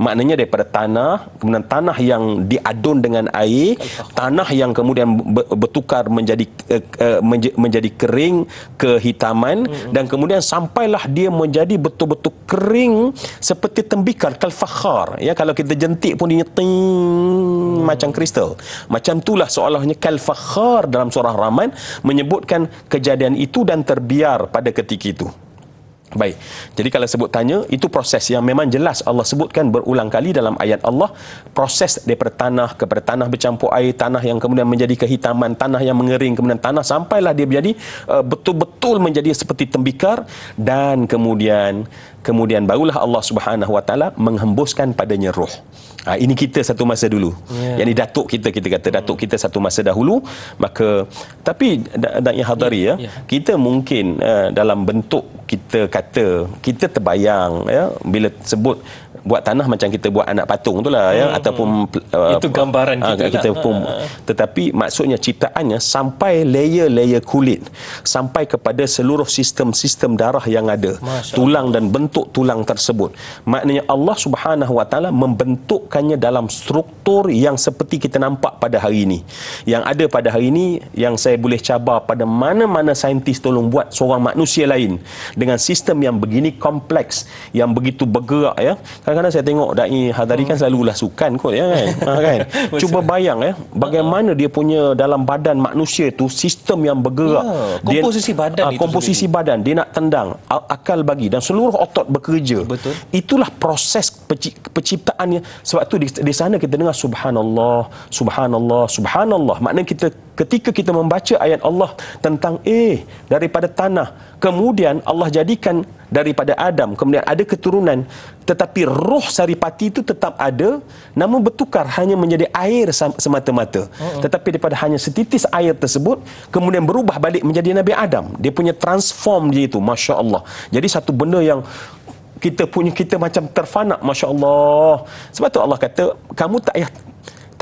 maknanya daripada tanah kemudian tanah yang diadun dengan air tanah yang kemudian bertukar menjadi uh, uh, menjadi kering kehitaman hmm. dan kemudian sampailah dia menjadi betul-betul kering seperti tembikar kalfakhar ya kalau kita jentik pun dia ting hmm. macam kristal macam itulah seolah-olahnya kalfakhar dalam surah rahman menyebutkan kejadian itu dan terbiar pada ketika itu Baik. Jadi kalau sebut tanya, itu proses yang memang jelas Allah sebutkan berulang kali dalam ayat Allah. Proses daripada tanah ke tanah bercampur air, tanah yang kemudian menjadi kehitaman, tanah yang mengering, kemudian tanah sampailah dia menjadi uh, betul-betul menjadi seperti tembikar. Dan kemudian kemudian barulah Allah Subhanahu Wa Taala menghembuskan padanya roh. Ha, ini kita satu masa dulu. Yeah. Yang ini datuk kita kita kata datuk kita satu masa dahulu maka tapi dan yang hadari ya yeah. Ya. kita mungkin uh, dalam bentuk kita kata kita terbayang ya bila sebut buat tanah macam kita buat anak patung tu lah ya hmm, ataupun hmm. Uh, itu gambaran uh, kita, kita lah. pun ha, ha. tetapi maksudnya ciptaannya sampai layer-layer kulit sampai kepada seluruh sistem-sistem darah yang ada Masya tulang Allah. dan bentuk tulang tersebut maknanya Allah Subhanahu Wa Taala membentukkannya dalam struktur yang seperti kita nampak pada hari ini yang ada pada hari ini yang saya boleh cabar pada mana-mana saintis tolong buat seorang manusia lain dengan sistem yang begini kompleks yang begitu bergerak ya kadang-kadang saya tengok dai hadari kan hmm. selalulah sukan kot ya kan ha, kan cuba bayang ya bagaimana hmm. dia punya dalam badan manusia tu sistem yang bergerak ya, komposisi dia, badan uh, komposisi sendiri. badan dia nak tendang akal bagi dan seluruh otot bekerja betul itulah proses penciptaannya sebab tu di, di sana kita dengar subhanallah subhanallah subhanallah maknanya kita ketika kita membaca ayat Allah tentang eh daripada tanah kemudian Allah jadikan daripada Adam kemudian ada keturunan tetapi roh saripati itu tetap ada namun bertukar hanya menjadi air semata-mata uh-uh. tetapi daripada hanya setitis air tersebut kemudian berubah balik menjadi Nabi Adam dia punya transform dia itu Masya Allah jadi satu benda yang kita punya kita macam terfana, Masya Allah sebab tu Allah kata kamu tak payah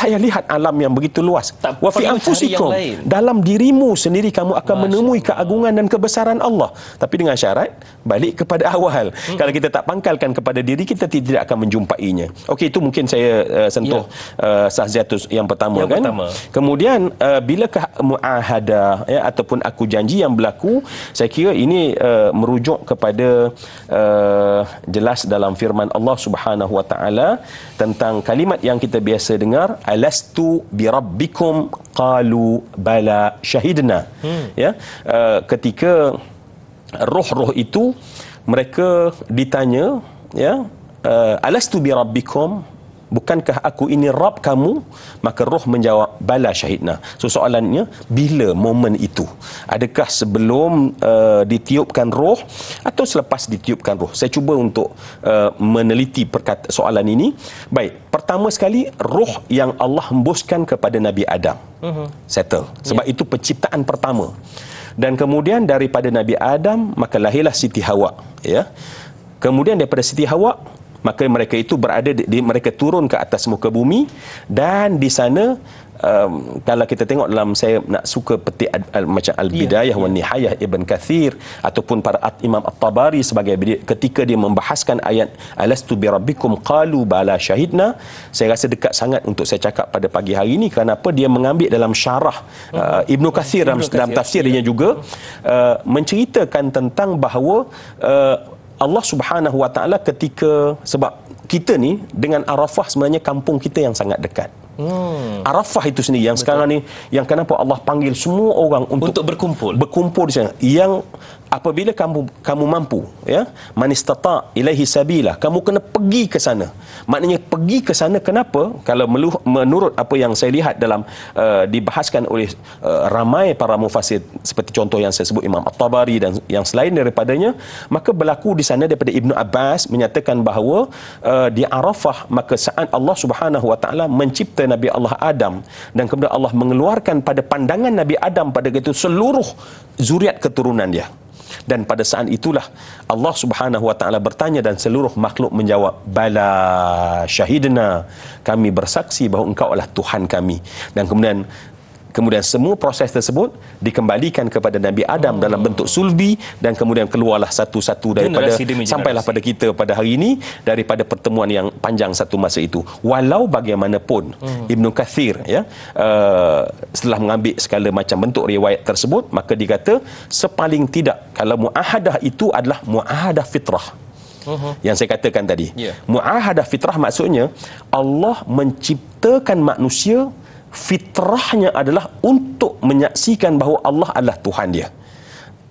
payah lihat alam yang begitu luas wa fi anfusikum dalam dirimu sendiri kamu akan Masya menemui Allah. keagungan dan kebesaran Allah tapi dengan syarat balik kepada awal hmm. kalau kita tak pangkalkan kepada diri kita tidak akan menjumpainya okey itu mungkin saya uh, sentuh yeah. uh, sahziatus yang pertama yang kan pertama. kemudian uh, bilakah muahada ya ataupun aku janji yang berlaku saya kira ini uh, merujuk kepada uh, jelas dalam firman Allah Subhanahu wa taala tentang kalimat yang kita biasa dengar alastu bi rabbikum qalu bala shahidna hmm. ya uh, ketika roh-roh itu mereka ditanya ya uh, alastu bi rabbikum bukankah aku ini rab kamu maka roh menjawab bala syahidna so soalannya bila momen itu adakah sebelum uh, ditiupkan roh atau selepas ditiupkan roh saya cuba untuk uh, meneliti soalan ini baik pertama sekali roh yang Allah hembuskan kepada Nabi Adam uh-huh. settle sebab yeah. itu penciptaan pertama dan kemudian daripada Nabi Adam maka lahirlah Siti Hawa ya kemudian daripada Siti Hawa maka mereka itu berada di, mereka turun ke atas muka bumi dan di sana um, kalau kita tengok dalam saya nak suka peti ad, al, macam al-bidayah yeah, wan ya. nihayah ibn kathir ataupun para at, imam at-tabari sebagai ketika dia membahaskan ayat Alas bi rabbikum qalu bala shahidna saya rasa dekat sangat untuk saya cakap pada pagi hari ini kenapa dia mengambil dalam syarah hmm. uh, ibn kathir dalam tafsirnya yeah. juga hmm. uh, menceritakan tentang bahawa uh, Allah Subhanahu Wa Taala ketika sebab kita ni dengan Arafah sebenarnya kampung kita yang sangat dekat. Hmm. Arafah itu sendiri yang Betul. sekarang ni yang kenapa Allah panggil semua orang untuk, untuk berkumpul. Berkumpul di sana. Yang apabila kamu kamu mampu ya manistata ilaihi sabila kamu kena pergi ke sana maknanya pergi ke sana kenapa kalau meluh, menurut apa yang saya lihat dalam uh, dibahaskan oleh uh, ramai para mufassir seperti contoh yang saya sebut Imam At-Tabari dan yang selain daripadanya maka berlaku di sana daripada Ibnu Abbas menyatakan bahawa uh, di Arafah maka saat Allah Subhanahu wa taala mencipta Nabi Allah Adam dan kemudian Allah mengeluarkan pada pandangan Nabi Adam pada itu seluruh zuriat keturunan dia dan pada saat itulah Allah Subhanahu wa taala bertanya dan seluruh makhluk menjawab bala syahidna kami bersaksi bahawa engkau adalah Tuhan kami dan kemudian kemudian semua proses tersebut dikembalikan kepada Nabi Adam oh. dalam bentuk sulbi dan kemudian keluarlah satu-satu daripada sampailah pada kita pada hari ini daripada pertemuan yang panjang satu masa itu walau bagaimanapun hmm. Ibnu Kathir ya uh, setelah mengambil segala macam bentuk riwayat tersebut maka dikata sepaling tidak kalau muahadah itu adalah muahadah fitrah Uh-huh. yang saya katakan tadi. Yeah. Muahadah fitrah maksudnya Allah menciptakan manusia fitrahnya adalah untuk menyaksikan bahawa Allah adalah Tuhan dia.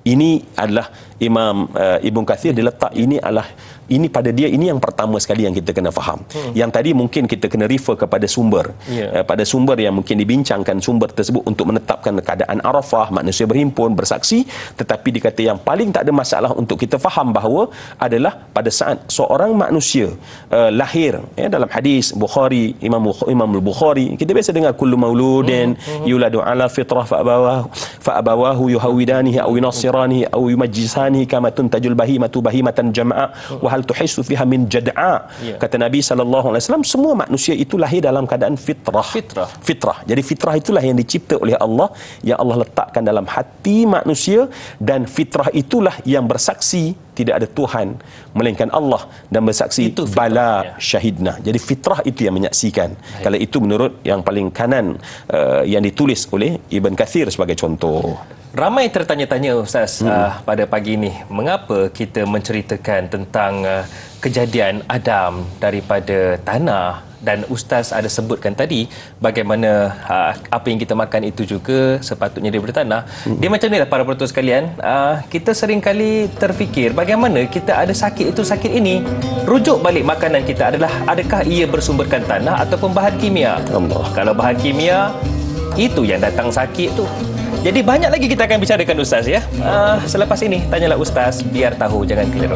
Ini adalah Imam uh, Ibn Kathir diletak ini adalah ini pada dia ini yang pertama sekali yang kita kena faham. Hmm. Yang tadi mungkin kita kena refer kepada sumber. Yeah. Ya. Uh, pada sumber yang mungkin dibincangkan sumber tersebut untuk menetapkan keadaan Arafah, manusia berhimpun, bersaksi, tetapi dikata yang paling tak ada masalah untuk kita faham bahawa adalah pada saat seorang manusia uh, lahir ya dalam hadis Bukhari, Imam Imam bukhari kita biasa dengar kullu mauludin hmm. hmm. yuladu ala fitrah fa abawahu fa abawahu yuhawidanihi aw yunasirani aw yumajjisani kama tuntajul bahimatu bahimatan jama'a. Hmm hal tuhisu fiha min jad'a ya. kata Nabi sallallahu alaihi wasallam semua manusia itu lahir dalam keadaan fitrah fitrah fitrah jadi fitrah itulah yang dicipta oleh Allah yang Allah letakkan dalam hati manusia dan fitrah itulah yang bersaksi tidak ada Tuhan melainkan Allah dan bersaksi itu fitrah, bala ya. Jadi fitrah itu yang menyaksikan. Baik. Kalau itu menurut yang paling kanan uh, yang ditulis oleh Ibn Kathir sebagai contoh. Ramai tertanya-tanya Ustaz hmm. uh, pada pagi ini. Mengapa kita menceritakan tentang... Uh, kejadian Adam daripada tanah dan ustaz ada sebutkan tadi bagaimana ha, apa yang kita makan itu juga sepatutnya daripada tanah mm-hmm. dia macam ni lah para penonton sekalian uh, kita kali terfikir bagaimana kita ada sakit itu sakit ini rujuk balik makanan kita adalah adakah ia bersumberkan tanah ataupun bahan kimia Allah. kalau bahan kimia itu yang datang sakit tu jadi banyak lagi kita akan bicarakan ustaz ya uh, selepas ini tanyalah ustaz biar tahu jangan keliru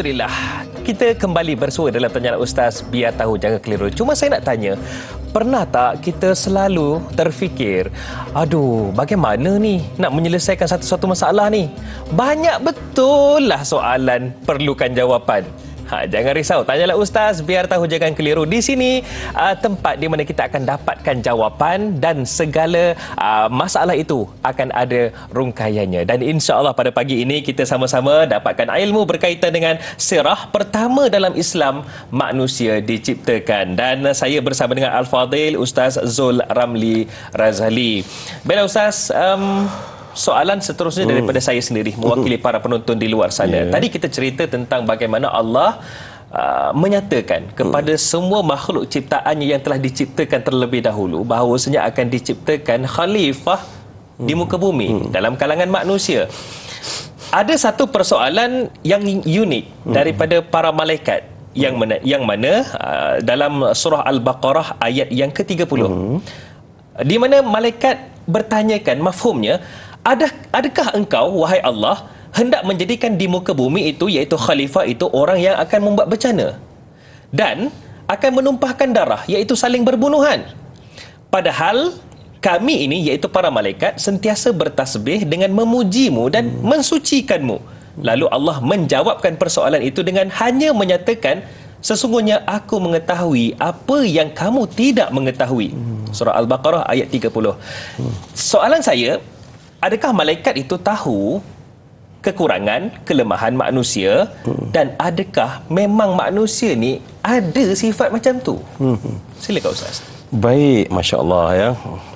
Alhamdulillah. Kita kembali bersua dalam tanya ustaz biar tahu jangan keliru. Cuma saya nak tanya, pernah tak kita selalu terfikir, aduh, bagaimana ni nak menyelesaikan satu-satu masalah ni? Banyak betul lah soalan perlukan jawapan. Ha, jangan risau, tanyalah ustaz biar tahu jangan keliru. Di sini uh, tempat di mana kita akan dapatkan jawapan dan segala uh, masalah itu akan ada rungkaiannya. Dan insya-Allah pada pagi ini kita sama-sama dapatkan ilmu berkaitan dengan sirah pertama dalam Islam manusia diciptakan. Dan uh, saya bersama dengan Al-Fadil Ustaz Zul Ramli Razali. Baiklah ustaz, um, soalan seterusnya hmm. daripada saya sendiri mewakili hmm. para penonton di luar sana. Yeah. Tadi kita cerita tentang bagaimana Allah Uh, menyatakan kepada hmm. semua makhluk ciptaannya yang telah diciptakan terlebih dahulu bahawa bahawasanya akan diciptakan khalifah hmm. di muka bumi hmm. dalam kalangan manusia ada satu persoalan yang unik hmm. daripada para malaikat hmm. yang mana, yang mana uh, dalam surah al-baqarah ayat yang ke-30 hmm. di mana malaikat bertanyakan mafhumnya adakah, adakah engkau wahai Allah hendak menjadikan di muka bumi itu iaitu khalifah itu orang yang akan membuat bencana dan akan menumpahkan darah iaitu saling berbunuhan padahal kami ini iaitu para malaikat sentiasa bertasbih dengan memujimu dan hmm. mensucikanmu lalu Allah menjawabkan persoalan itu dengan hanya menyatakan sesungguhnya aku mengetahui apa yang kamu tidak mengetahui hmm. surah al-baqarah ayat 30 hmm. soalan saya adakah malaikat itu tahu kekurangan kelemahan manusia hmm. dan adakah memang manusia ni ada sifat macam tu hmm. silakan ustaz baik masya-Allah ya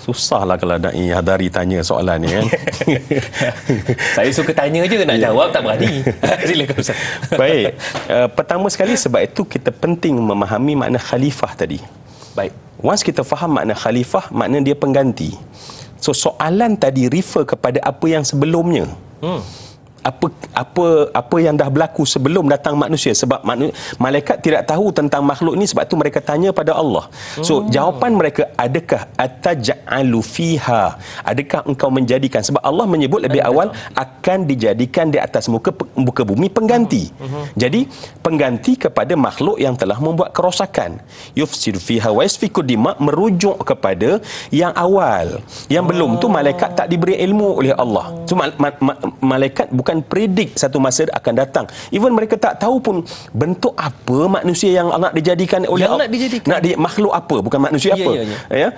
susahlah kalau nak hadari tanya soalan ni kan saya suka tanya je nak ya. jawab tak berani silakan ustaz baik uh, pertama sekali sebab itu kita penting memahami makna khalifah tadi baik once kita faham makna khalifah makna dia pengganti So soalan tadi refer kepada apa yang sebelumnya. Hmm apa apa apa yang dah berlaku sebelum datang manusia sebab manu, malaikat tidak tahu tentang makhluk ni sebab tu mereka tanya pada Allah. So hmm. jawapan mereka adakah ataj'alu fiha? Adakah engkau menjadikan sebab Allah menyebut lebih awal akan dijadikan di atas muka muka bumi pengganti. Hmm. Hmm. Jadi pengganti kepada makhluk yang telah membuat kerosakan. Yufsidu fiha wa yasfiku merujuk kepada yang awal. Yang hmm. belum tu oh. malaikat tak diberi ilmu oleh Allah. So ma- ma- ma- malaikat bukan akan predik satu masa akan datang. Even mereka tak tahu pun bentuk apa manusia yang nak dijadikan oleh Allah. Nak dijadikan. Nak di, makhluk apa, bukan manusia ya, apa. Ya, ya. ya,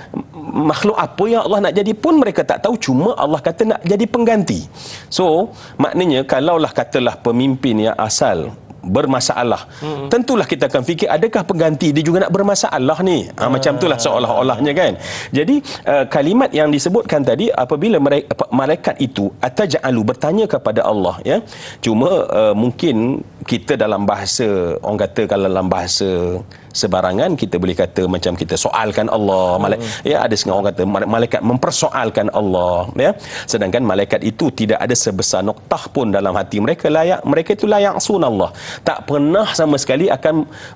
makhluk apa yang Allah nak jadi pun mereka tak tahu. Cuma Allah kata nak jadi pengganti. So, maknanya kalaulah katalah pemimpin yang asal bermasalah. Hmm. Tentulah kita akan fikir adakah pengganti dia juga nak bermasalah ni. Ha, hmm. macam itulah seolah-olahnya kan. Jadi uh, kalimat yang disebutkan tadi apabila mereka, malaikat itu ataja'alu bertanya kepada Allah ya. Cuma uh, mungkin kita dalam bahasa orang kata kalau dalam bahasa sebarangan kita boleh kata macam kita soalkan Allah hmm. malaikat ya ada setengah orang kata malaikat mempersoalkan Allah ya sedangkan malaikat itu tidak ada sebesar noktah pun dalam hati mereka layak mereka itu layak sunallah tak pernah sama sekali akan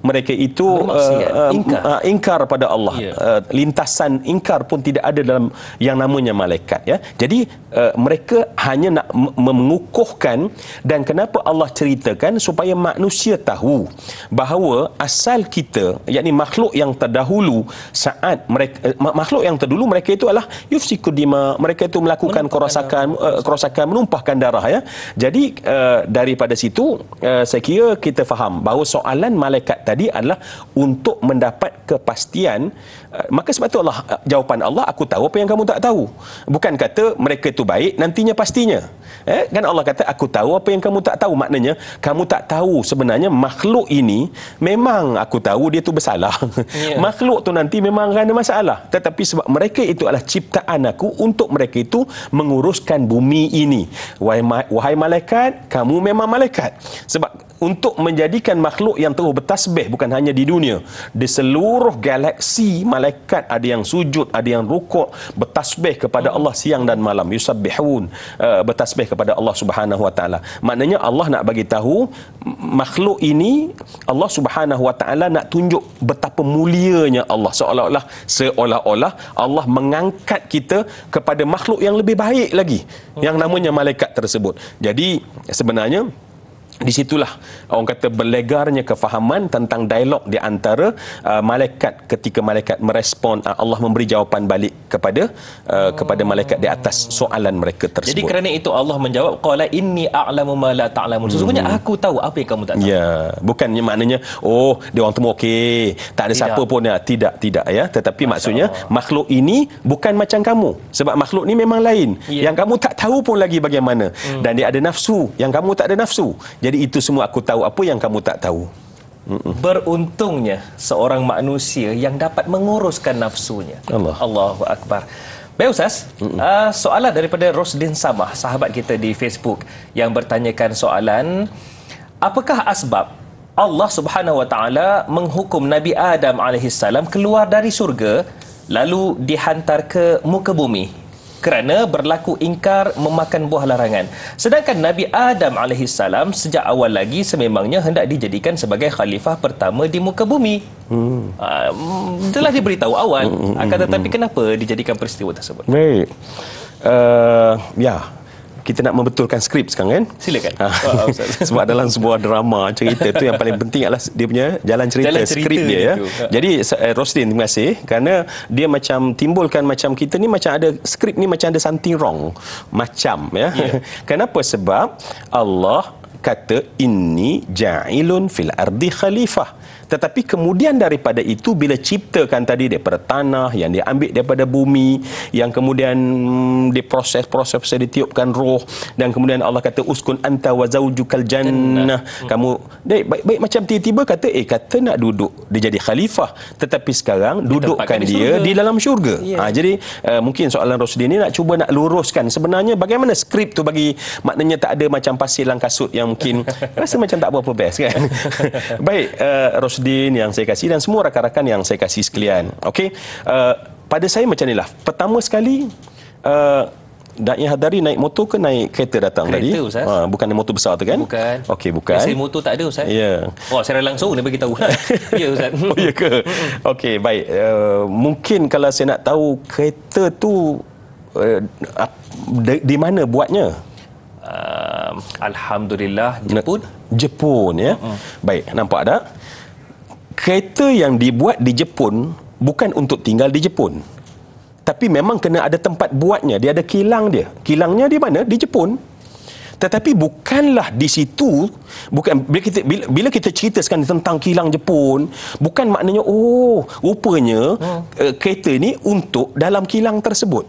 mereka itu uh, uh, ingkar. Uh, ingkar pada Allah yeah. Ya. uh, lintasan ingkar pun tidak ada dalam yang namanya malaikat ya jadi uh, mereka hanya nak mengukuhkan dan kenapa Allah ceritakan supaya manusia tahu bahawa asal kita ia ni makhluk yang terdahulu saat mereka eh, makhluk yang terdahulu mereka itu adalah yufsiku mereka itu melakukan kerosakan uh, eh, kerosakan menumpahkan darah ya jadi uh, daripada situ uh, saya kira kita faham bahawa soalan malaikat tadi adalah untuk mendapat kepastian Eh, maka sebab tu Allah eh, jawapan Allah aku tahu apa yang kamu tak tahu bukan kata mereka itu baik nantinya pastinya eh kan Allah kata aku tahu apa yang kamu tak tahu maknanya kamu tak tahu sebenarnya makhluk ini memang aku tahu dia tu bersalah yeah. makhluk tu nanti memang ada masalah tetapi sebab mereka itu adalah ciptaan aku untuk mereka itu menguruskan bumi ini wahai, wahai malaikat kamu memang malaikat sebab untuk menjadikan makhluk yang terus bertasbih bukan hanya di dunia di seluruh galaksi malaikat ada yang sujud ada yang rukuk bertasbih kepada hmm. Allah siang dan malam yusabbihun uh, bertasbih kepada Allah Subhanahu wa taala maknanya Allah nak bagi tahu makhluk ini Allah Subhanahu wa taala nak tunjuk betapa mulianya Allah seolah-olah seolah-olah Allah mengangkat kita kepada makhluk yang lebih baik lagi yang hmm. namanya malaikat tersebut jadi sebenarnya di situlah orang kata berlegarnya kefahaman tentang dialog di antara uh, malaikat ketika malaikat merespon uh, Allah memberi jawapan balik kepada uh, oh. kepada malaikat di atas soalan mereka tersebut. Jadi kerana itu Allah menjawab qala inni a'lamu ma la ta'lamun. Hmm. Sesungguhnya aku tahu apa yang kamu tak tahu. Ya, bukannya maknanya oh dia orang temu okey, tak ada tidak. siapa pun ya. Tidak, tidak ya. Tetapi Masya maksudnya Allah. makhluk ini bukan macam kamu. Sebab makhluk ni memang lain. Yeah. Yang kamu tak tahu pun lagi bagaimana hmm. dan dia ada nafsu yang kamu tak ada nafsu. Jadi jadi itu semua aku tahu apa yang kamu tak tahu. Mm-mm. Beruntungnya seorang manusia yang dapat menguruskan nafsunya. Allah. Allahu akbar. Baik Ustaz, uh, soalan daripada Rosdin Samah, sahabat kita di Facebook yang bertanyakan soalan, apakah asbab Allah Subhanahu Wa Taala menghukum Nabi Adam alaihissalam keluar dari surga, lalu dihantar ke muka bumi kerana berlaku ingkar memakan buah larangan. Sedangkan Nabi Adam AS sejak awal lagi sememangnya hendak dijadikan sebagai khalifah pertama di muka bumi. Hmm. Uh, telah diberitahu awal. Hmm, hmm, hmm akan tetapi hmm. kenapa dijadikan peristiwa tersebut? Baik. Uh, ya, kita nak membetulkan skrip sekarang kan silakan ha. oh, oh, sebab dalam sebuah drama cerita tu yang paling penting adalah dia punya jalan cerita, jalan cerita skrip dia ya ha. jadi eh, Roslin terima kasih kerana dia macam timbulkan macam kita ni macam ada skrip ni macam ada something wrong macam ya yeah. kenapa sebab Allah kata inni ja'ilun fil ardi khalifah tetapi kemudian daripada itu bila ciptakan tadi daripada tanah yang diambil daripada bumi yang kemudian mm, diproses-proses proses ditiupkan roh dan kemudian Allah kata uskun anta wa zaujukal jannah. Hmm. Kamu baik, baik, baik macam tiba-tiba kata eh kata nak duduk dia jadi khalifah tetapi sekarang dudukkan dia di, di dalam syurga. Yeah. Ha, jadi uh, mungkin soalan Rosdi ni nak cuba nak luruskan sebenarnya bagaimana skrip tu bagi maknanya tak ada macam pasir langkasut yang mungkin rasa macam tak apa-apa best kan. baik uh, eh, Rosdi Rosdin yang saya kasih dan semua rakan-rakan yang saya kasih sekalian. Okey. Uh, pada saya macam inilah. Pertama sekali uh, Da'i Hadari naik motor ke naik kereta datang kereta, tadi? Kereta Ustaz. Ha, bukan naik motor besar tu kan? Bukan. Okey, bukan. Biasanya motor tak ada Ustaz. Ya. Yeah. Oh, secara langsung dia beritahu. ya Ustaz. oh, ya ke? Okey, baik. Uh, mungkin kalau saya nak tahu kereta tu uh, di, di mana buatnya? Uh, Alhamdulillah, Jepun. Jepun, ya. Uh-huh. Baik, nampak tak? kereta yang dibuat di Jepun bukan untuk tinggal di Jepun. Tapi memang kena ada tempat buatnya, dia ada kilang dia. Kilangnya di mana? Di Jepun. Tetapi bukanlah di situ, bukan bila kita bila, bila kita ceritakan tentang kilang Jepun, bukan maknanya oh, rupanya hmm. uh, kereta ini untuk dalam kilang tersebut.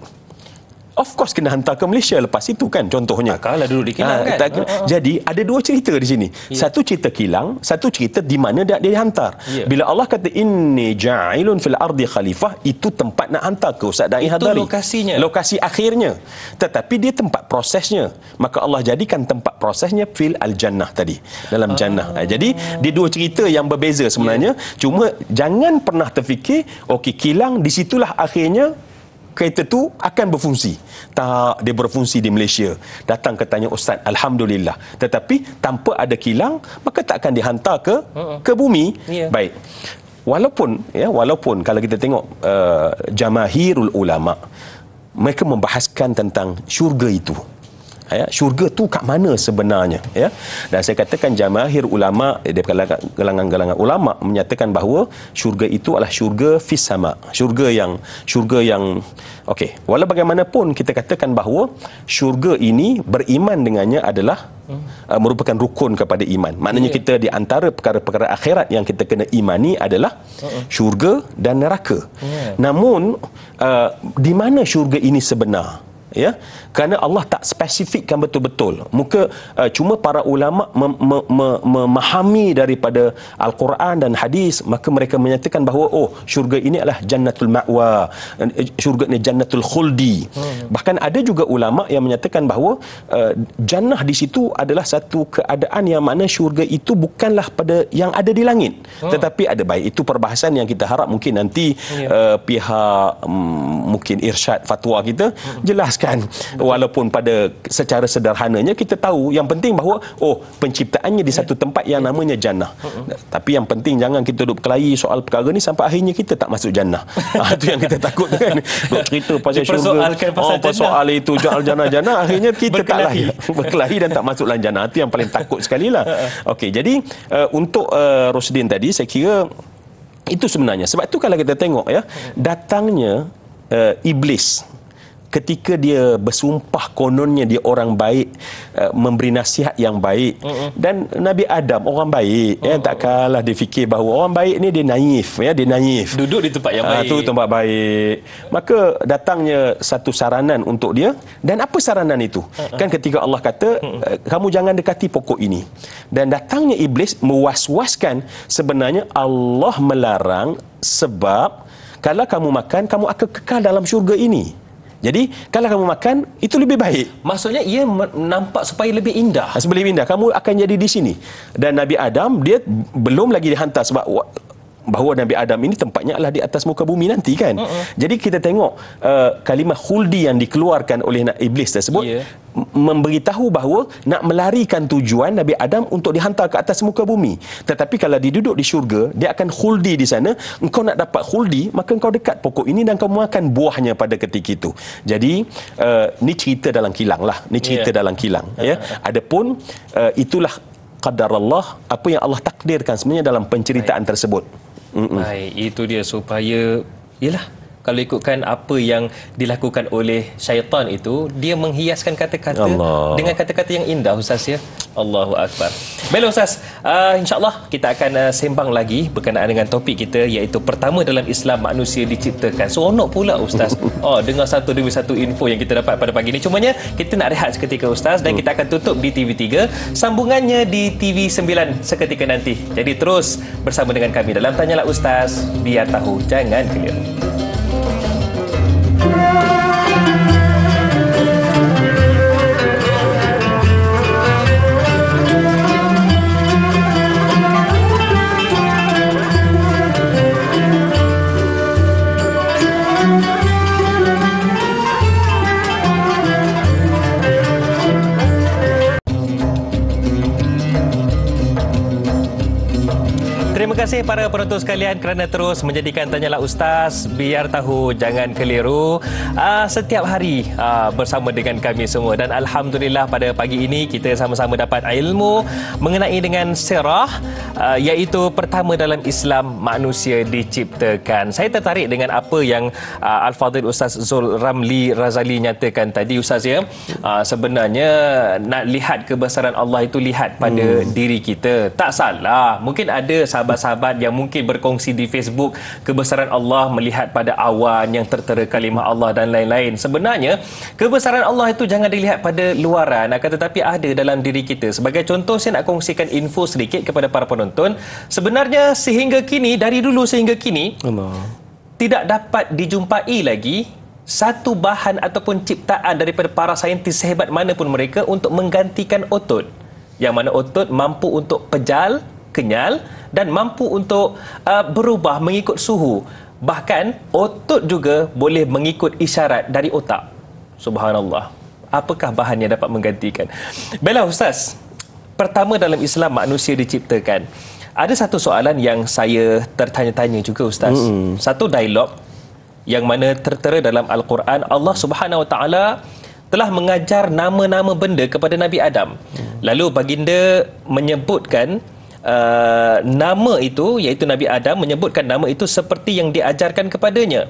Of course kena hantar ke Malaysia lepas itu kan contohnya. Takkanlah ah, duduk di kilang ha, kan. Oh. Jadi ada dua cerita di sini. Yeah. Satu cerita kilang, satu cerita di mana dia, dia dihantar. Yeah. Bila Allah kata inni ja'ilun fil ardi khalifah itu tempat nak hantar ke Ustaz Dai Hadari. Itu lokasinya. Lokasi akhirnya. Tetapi dia tempat prosesnya. Maka Allah jadikan tempat prosesnya fil al jannah tadi. Dalam jannah. Ah. Jadi dia dua cerita yang berbeza sebenarnya. Yeah. Cuma jangan pernah terfikir okey kilang di situlah akhirnya kereta tu akan berfungsi. Tak, dia berfungsi di Malaysia. Datang ke tanya Ustaz, Alhamdulillah. Tetapi tanpa ada kilang, maka tak akan dihantar ke uh-uh. ke bumi. Yeah. Baik. Walaupun, ya, walaupun kalau kita tengok uh, jamahirul ulama, mereka membahaskan tentang syurga itu ya syurga tu kat mana sebenarnya ya dan saya katakan jamaahir ulama eh, di kalangan-kalangan ulama menyatakan bahawa syurga itu adalah syurga fis sama syurga yang syurga yang okey walau bagaimanapun kita katakan bahawa syurga ini beriman dengannya adalah uh, merupakan rukun kepada iman maknanya yeah. kita di antara perkara-perkara akhirat yang kita kena imani adalah uh-uh. syurga dan neraka yeah. namun uh, di mana syurga ini sebenar? ya kerana Allah tak spesifikkan betul-betul muka uh, cuma para ulama memahami daripada al-Quran dan hadis maka mereka menyatakan bahawa oh syurga ini adalah jannatul ma'wa eh, syurga ni jannatul khuldi hmm. bahkan ada juga ulama yang menyatakan bahawa uh, jannah di situ adalah satu keadaan yang mana syurga itu bukanlah pada yang ada di langit hmm. tetapi ada baik itu perbahasan yang kita harap mungkin nanti yeah. Ya. uh, pihak um, mungkin irsyad fatwa kita hmm. jelas dijelaskan Betul. walaupun pada secara sederhananya kita tahu yang penting bahawa oh penciptaannya di satu ya. tempat yang ya. namanya jannah uh-huh. tapi yang penting jangan kita duduk kelahi soal perkara ni sampai akhirnya kita tak masuk jannah ah, itu yang kita takut kan duduk cerita pasal syurga pasal oh persoal itu jual jannah-jannah akhirnya kita berkelahi. tak berkelahi dan tak masuk jannah itu yang paling takut sekali lah ha, ha. ok jadi uh, untuk uh, Rosdin tadi saya kira itu sebenarnya sebab itu kalau kita tengok ya datangnya uh, iblis ketika dia bersumpah kononnya dia orang baik uh, memberi nasihat yang baik mm-hmm. dan Nabi Adam orang baik mm-hmm. ya tak kalah dia fikir bahawa orang baik ni dia naif ya dia naif duduk di tempat yang ah, baik ha, tu tempat baik maka datangnya satu saranan untuk dia dan apa saranan itu mm-hmm. kan ketika Allah kata eh, kamu jangan dekati pokok ini dan datangnya iblis mewaswaskan sebenarnya Allah melarang sebab kalau kamu makan kamu akan kekal dalam syurga ini jadi kalau kamu makan itu lebih baik. Maksudnya ia nampak supaya lebih indah. Supaya lebih indah. Kamu akan jadi di sini. Dan Nabi Adam dia belum lagi dihantar sebab bahawa Nabi Adam ini tempatnya adalah di atas muka bumi nanti kan. Uh-uh. Jadi kita tengok uh, kalimah khuldi yang dikeluarkan oleh nak iblis tersebut yeah. memberitahu bahawa nak melarikan tujuan Nabi Adam untuk dihantar ke atas muka bumi. Tetapi kalau duduk di syurga, dia akan khuldi di sana. Engkau nak dapat khuldi, maka engkau dekat pokok ini dan kamu makan buahnya pada ketika itu. Jadi uh, ni cerita dalam kilang lah. Ni cerita yeah. dalam kilang ya. Yeah. Adapun uh, itulah qadar Allah apa yang Allah takdirkan sebenarnya dalam penceritaan Baik. tersebut. Mm-mm. Baik, itu dia supaya yalah kalau ikutkan apa yang dilakukan oleh syaitan itu dia menghiaskan kata-kata dengan kata-kata yang indah ustaz ya Allahu akbar baik ustaz uh, insyaallah kita akan uh, sembang lagi berkenaan dengan topik kita iaitu pertama dalam Islam manusia diciptakan seronok pula ustaz oh dengar satu demi satu info yang kita dapat pada pagi ini cumanya kita nak rehat seketika ustaz dan kita akan tutup di TV3 sambungannya di TV9 seketika nanti jadi terus bersama dengan kami dalam tanyalah ustaz biar tahu jangan keliru kasih para penonton sekalian kerana terus menjadikan Tanyalah Ustaz biar tahu jangan keliru uh, setiap hari uh, bersama dengan kami semua dan Alhamdulillah pada pagi ini kita sama-sama dapat ilmu mengenai dengan serah uh, ah, iaitu pertama dalam Islam manusia diciptakan saya tertarik dengan apa yang uh, Al-Fadhil Ustaz Zul Ramli Razali nyatakan tadi Ustaz ya uh, sebenarnya nak lihat kebesaran Allah itu lihat pada hmm. diri kita tak salah mungkin ada sahabat-sahabat sahabat yang mungkin berkongsi di Facebook kebesaran Allah melihat pada awan yang tertera kalimah Allah dan lain-lain. Sebenarnya kebesaran Allah itu jangan dilihat pada luaran akan tetapi ada dalam diri kita. Sebagai contoh saya nak kongsikan info sedikit kepada para penonton. Sebenarnya sehingga kini dari dulu sehingga kini Allah. tidak dapat dijumpai lagi satu bahan ataupun ciptaan daripada para saintis sehebat manapun mereka untuk menggantikan otot yang mana otot mampu untuk pejal kenyal dan mampu untuk uh, berubah mengikut suhu. Bahkan otot juga boleh mengikut isyarat dari otak. Subhanallah. Apakah bahan yang dapat menggantikan? Baiklah Ustaz, pertama dalam Islam manusia diciptakan. Ada satu soalan yang saya tertanya-tanya juga Ustaz. Mm-hmm. Satu dialog yang mana tertera dalam Al-Quran, Allah Subhanahu Wa Taala telah mengajar nama-nama benda kepada Nabi Adam. Mm. Lalu baginda menyebutkan uh, nama itu iaitu Nabi Adam menyebutkan nama itu seperti yang diajarkan kepadanya.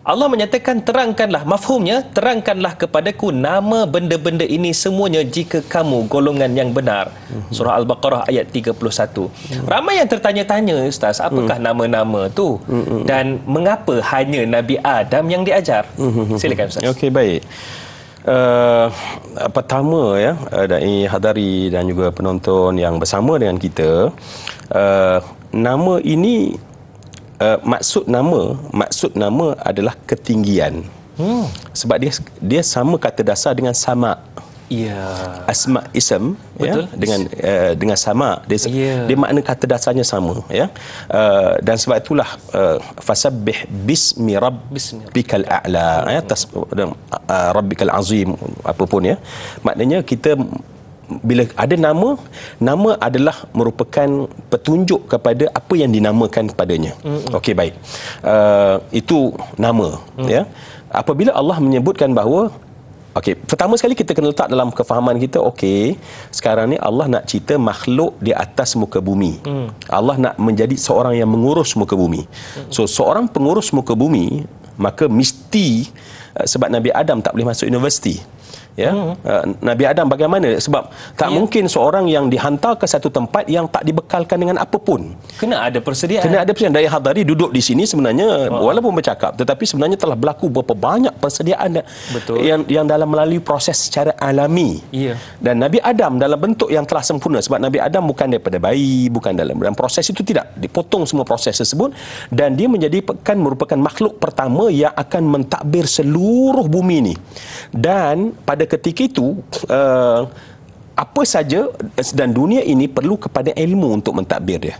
Allah menyatakan terangkanlah mafhumnya terangkanlah kepadaku nama benda-benda ini semuanya jika kamu golongan yang benar mhm. surah al-baqarah ayat 31 mhm. ramai yang tertanya-tanya ustaz apakah mhm. nama-nama tu dan mengapa hanya nabi adam yang diajar silakan ustaz okey baik uh, pertama ya uh, eh, dari hadari dan juga penonton yang bersama dengan kita uh, nama ini uh, maksud nama maksud nama adalah ketinggian hmm. sebab dia dia sama kata dasar dengan sama. Yeah. Asma ism ya, betul ya, dengan uh, dengan sama dia yeah. dia makna kata dasarnya sama ya. Uh, dan sebab itulah uh, fasabbih bismi rabbikal a'la ya tas uh, rabbikal azim apapun ya. Maknanya kita bila ada nama nama adalah merupakan petunjuk kepada apa yang dinamakan padanya. Mm-hmm. Okey baik. Uh, itu nama mm. ya. Apabila Allah menyebutkan bahawa Okey, pertama sekali kita kena letak dalam kefahaman kita, okey, sekarang ni Allah nak cerita makhluk di atas muka bumi. Hmm. Allah nak menjadi seorang yang mengurus muka bumi. Hmm. So, seorang pengurus muka bumi, maka mesti eh, sebab Nabi Adam tak boleh masuk universiti ya hmm. uh, Nabi Adam bagaimana sebab tak yeah. mungkin seorang yang dihantar ke satu tempat yang tak dibekalkan dengan apa pun kena ada persediaan kena ada persediaan daya hadari duduk di sini sebenarnya oh. walaupun bercakap tetapi sebenarnya telah berlaku berapa banyak persediaan Betul. yang yang dalam melalui proses secara alami yeah. dan Nabi Adam dalam bentuk yang telah sempurna sebab Nabi Adam bukan daripada bayi bukan dalam dan proses itu tidak dipotong semua proses tersebut dan dia menjadi kan merupakan makhluk pertama yang akan mentadbir seluruh bumi ini dan pada ketika itu uh, apa saja eh, dan dunia ini perlu kepada ilmu untuk mentadbir dia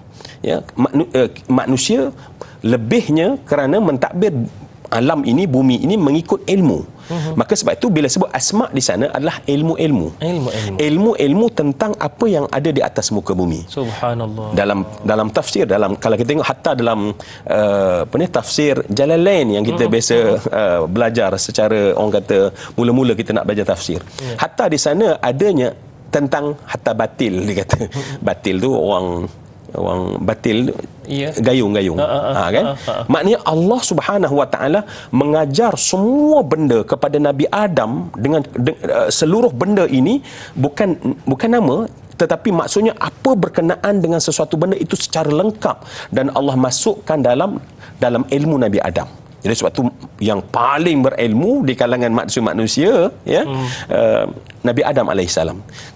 ya eh, manusia lebihnya kerana mentadbir alam ini bumi ini mengikut ilmu mhm. maka sebab itu bila sebut asma di sana adalah ilmu-ilmu. Ilmu-ilmu tentang apa yang ada di atas muka bumi. Subhanallah. Dalam dalam tafsir dalam kalau kita tengok hatta dalam uh, apa ni tafsir Jalalain yang kita mm-hmm. biasa uh, belajar secara orang kata mula-mula kita nak belajar tafsir. Yeah. Hatta di sana adanya tentang hatta batil dia kata. Mhm. batil tu orang orang batil yeah. gayung-gayung uh, uh, uh, ha kan uh, uh, uh. maknanya Allah Subhanahu Wa Taala mengajar semua benda kepada Nabi Adam dengan de, uh, seluruh benda ini bukan bukan nama tetapi maksudnya apa berkenaan dengan sesuatu benda itu secara lengkap dan Allah masukkan dalam dalam ilmu Nabi Adam jadi sesuatu yang paling berilmu di kalangan manusia-manusia ya hmm. uh, Nabi Adam AS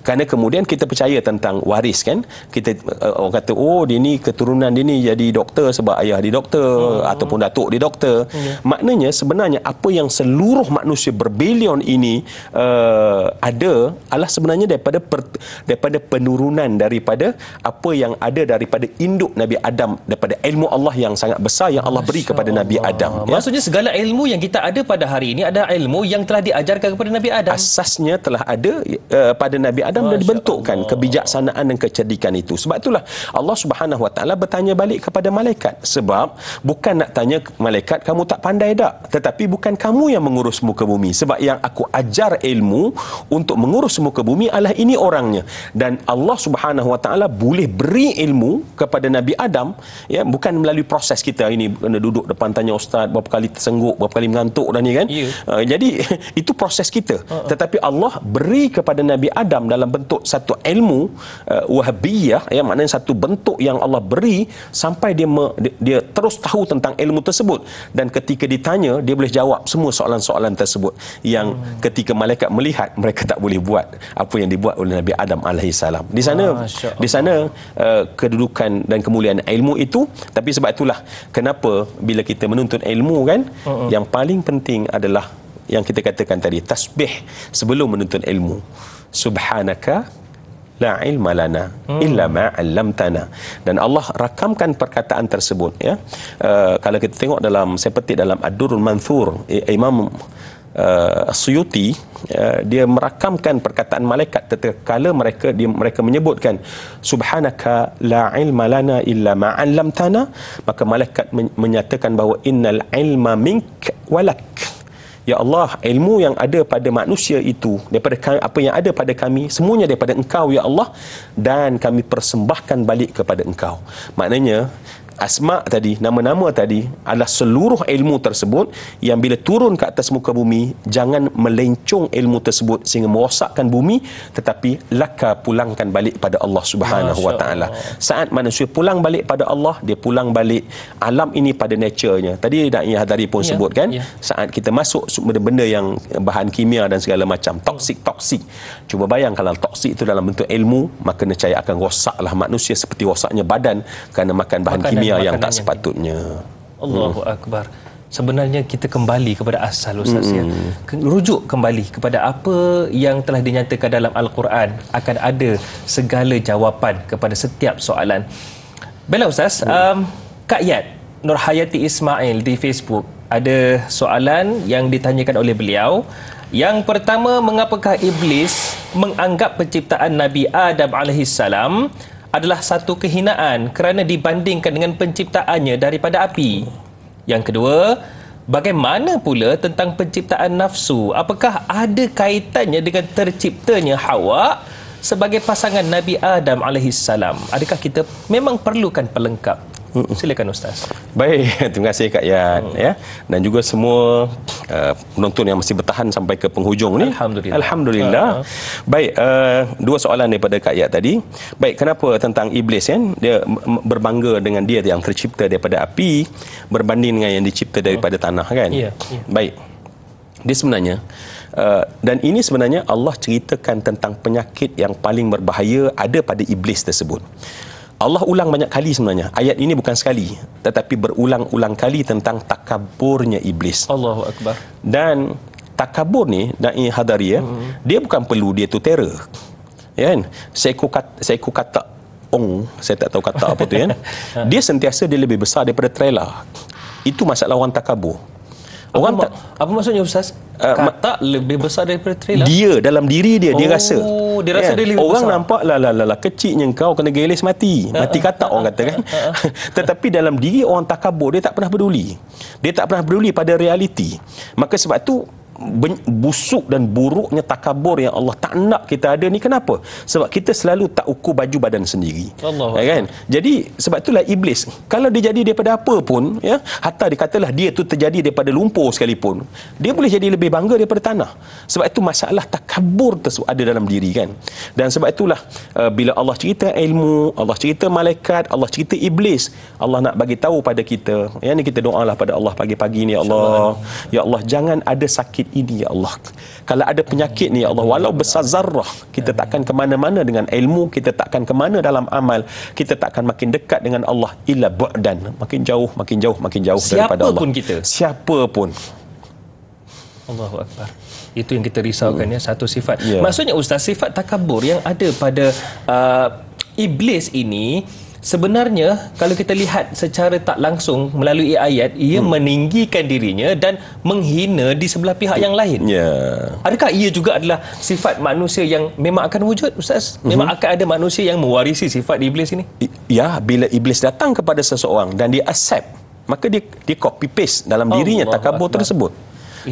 kerana kemudian kita percaya tentang waris kan kita uh, kata oh dia ni keturunan dia ni jadi doktor sebab ayah dia doktor hmm. ataupun datuk dia doktor hmm. maknanya sebenarnya apa yang seluruh manusia berbilion ini uh, ada adalah sebenarnya daripada per, daripada penurunan daripada apa yang ada daripada induk Nabi Adam daripada ilmu Allah yang sangat besar yang Allah beri kepada Allah. Nabi Adam ya? maksudnya segala ilmu yang kita ada pada hari ini ada ilmu yang telah diajarkan kepada Nabi Adam asasnya telah ada uh, pada Nabi Adam dan dibentukkan kebijaksanaan dan kecerdikan itu. Sebab itulah Allah Subhanahu Wa Taala bertanya balik kepada malaikat sebab bukan nak tanya malaikat kamu tak pandai dak tetapi bukan kamu yang mengurus muka bumi sebab yang aku ajar ilmu untuk mengurus muka bumi adalah ini orangnya dan Allah Subhanahu Wa Taala boleh beri ilmu kepada Nabi Adam ya bukan melalui proses kita ini kena duduk depan tanya ustaz berapa kali tersengguk berapa kali mengantuk dan ni kan yeah. Ya. uh, jadi itu proses kita uh-uh. tetapi Allah diberi kepada Nabi Adam dalam bentuk satu ilmu uh, wahabiyah ya maknanya satu bentuk yang Allah beri sampai dia, me, dia dia terus tahu tentang ilmu tersebut dan ketika ditanya dia boleh jawab semua soalan-soalan tersebut yang hmm. ketika malaikat melihat mereka tak boleh buat apa yang dibuat oleh Nabi Adam alaihi di sana Masya di sana uh, kedudukan dan kemuliaan ilmu itu tapi sebab itulah kenapa bila kita menuntut ilmu kan uh-uh. yang paling penting adalah yang kita katakan tadi tasbih sebelum menuntut ilmu subhanaka la ilma lana illa ma 'allamtana dan Allah rakamkan perkataan tersebut ya uh, kalau kita tengok dalam seperti dalam ad-durrul manthur imam uh, eh, suyuti uh, eh, dia merakamkan perkataan malaikat tatkala mereka dia, mereka menyebutkan subhanaka la ilma lana illa ma 'allamtana maka malaikat menyatakan bahawa innal ilma mink walak Ya Allah, ilmu yang ada pada manusia itu, daripada kami, apa yang ada pada kami, semuanya daripada engkau, Ya Allah, dan kami persembahkan balik kepada engkau. Maknanya, asma tadi, nama-nama tadi adalah seluruh ilmu tersebut yang bila turun ke atas muka bumi jangan melencung ilmu tersebut sehingga merosakkan bumi tetapi laka pulangkan balik pada Allah Subhanahu Wa Taala. Saat manusia pulang balik pada Allah, dia pulang balik alam ini pada naturenya. Tadi Dai Hadari pun ya, sebut kan, ya. saat kita masuk benda-benda yang bahan kimia dan segala macam, toksik-toksik. Cuba bayang kalau toksik itu dalam bentuk ilmu, maka nescaya akan rosaklah manusia seperti rosaknya badan kerana makan bahan makan kimia kimia yang tak sepatutnya. Allahu hmm. akbar. Sebenarnya kita kembali kepada asal ustaz ya. hmm. ya. Rujuk kembali kepada apa yang telah dinyatakan dalam al-Quran akan ada segala jawapan kepada setiap soalan. Baiklah ustaz, hmm. um, Kak Yat Nurhayati Ismail di Facebook ada soalan yang ditanyakan oleh beliau. Yang pertama, mengapakah iblis menganggap penciptaan Nabi Adam alaihissalam adalah satu kehinaan kerana dibandingkan dengan penciptaannya daripada api. Yang kedua, bagaimana pula tentang penciptaan nafsu? Apakah ada kaitannya dengan terciptanya Hawa sebagai pasangan Nabi Adam alaihissalam? Adakah kita memang perlukan pelengkap? Silakan Ustaz. Baik, terima kasih Kak Yan hmm. ya. Dan juga semua uh, penonton yang masih bertahan sampai ke penghujung ni. Alhamdulillah. Alhamdulillah. Uh-huh. Baik, uh, dua soalan daripada Kak Yan tadi. Baik, kenapa tentang iblis kan? Dia berbangga dengan dia yang tercipta daripada api berbanding dengan yang dicipta daripada hmm. tanah kan? Yeah, yeah. Baik. Dia sebenarnya Uh, dan ini sebenarnya Allah ceritakan tentang penyakit yang paling berbahaya ada pada iblis tersebut. Allah ulang banyak kali sebenarnya. Ayat ini bukan sekali, tetapi berulang-ulang kali tentang takaburnya iblis. Allahu akbar. Dan takabur ni dan ini hadari ya. Mm-hmm. Dia bukan perlu dia tu terror. Ya kan? Seku kata seku kata ong, saya tak tahu kata apa tu ya kan. Dia sentiasa dia lebih besar daripada trailer. Itu masalah orang takabur. Orang tak apa maksudnya ustaz? Uh, eh, mata lebih besar daripada trailer? Dia dalam diri dia oh, dia rasa. Oh, dia rasa yeah. dia lebih orang besar. Orang nampak la la kecilnya kau kena gelis mati. Eh, mati eh, kata orang kata kan. Tetapi dalam diri orang takabur dia tak pernah peduli. Dia tak pernah peduli pada realiti. Maka sebab tu busuk dan buruknya takabur yang Allah tak nak kita ada ni kenapa? Sebab kita selalu tak ukur baju badan sendiri. Allah. Ya kan? Jadi sebab itulah iblis kalau dia jadi daripada apa pun ya, hatta dikatalah dia tu terjadi daripada lumpur sekalipun, dia boleh jadi lebih bangga daripada tanah. Sebab itu masalah takabur tu ada dalam diri kan. Dan sebab itulah uh, bila Allah cerita ilmu, Allah cerita malaikat, Allah cerita iblis, Allah nak bagi tahu pada kita. Ya ni kita doalah pada Allah pagi-pagi ni ya Allah. Ya Allah jangan ada sakit ini ya Allah. Kalau ada penyakit ni ya Allah, walau besar zarrah, kita takkan ke mana-mana dengan ilmu, kita takkan ke mana dalam amal, kita takkan makin dekat dengan Allah illa bu'dan, makin jauh, makin jauh, makin jauh Siapa daripada Allah. Siapa pun kita. Siapa pun. Allahu Akbar. Itu yang kita risaukan hmm. ya, satu sifat. Yeah. Maksudnya ustaz sifat takabur yang ada pada uh, iblis ini sebenarnya kalau kita lihat secara tak langsung melalui ayat ia hmm. meninggikan dirinya dan menghina di sebelah pihak yang lain ya yeah. adakah ia juga adalah sifat manusia yang memang akan wujud ustaz mhm. memang hmm. akan ada manusia yang mewarisi sifat iblis ini ya bila iblis datang kepada seseorang dan dia accept maka dia dia copy paste dalam dirinya oh, takabur tersebut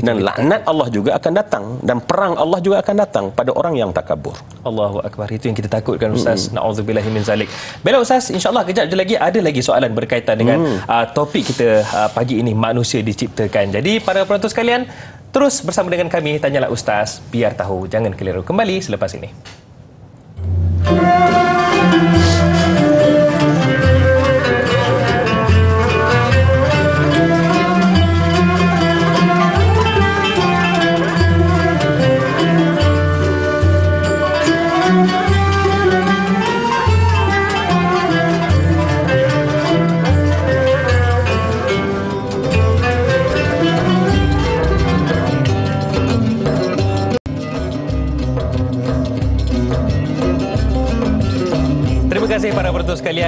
dan laknat Allah juga akan datang dan perang Allah juga akan datang pada orang yang takabur. Allahu akbar itu yang kita takutkan hmm. ustaz. Hmm. Nauzubillahi min zalik. Bila ustaz Allah kejap je lagi ada lagi soalan berkaitan dengan hmm. uh, topik kita uh, pagi ini manusia diciptakan. Jadi para penonton sekalian terus bersama dengan kami tanyalah ustaz biar tahu jangan keliru kembali selepas ini. Hmm.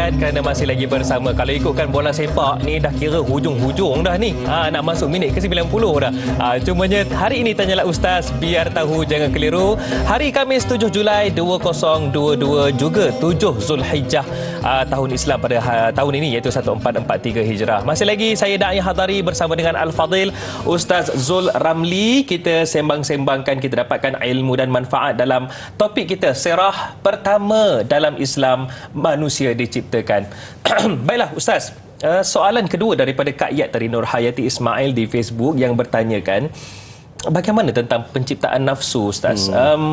kan kerana masih lagi bersama. Kalau ikutkan bola sepak ni dah kira hujung-hujung dah ni. Ha, nak masuk minit ke 90 dah. Ha, cumanya hari ini tanyalah Ustaz biar tahu jangan keliru. Hari Kamis 7 Julai 2022 juga 7 Zulhijjah uh, tahun Islam pada uh, tahun ini iaitu 1443 Hijrah. Masih lagi saya Da'i Hadari bersama dengan Al-Fadhil Ustaz Zul Ramli. Kita sembang-sembangkan, kita dapatkan ilmu dan manfaat dalam topik kita serah pertama dalam Islam manusia diciptakan. Baiklah Ustaz, uh, soalan kedua daripada Kak Yat dari Nur Hayati Ismail di Facebook yang bertanyakan bagaimana tentang penciptaan nafsu Ustaz? Hmm. Um,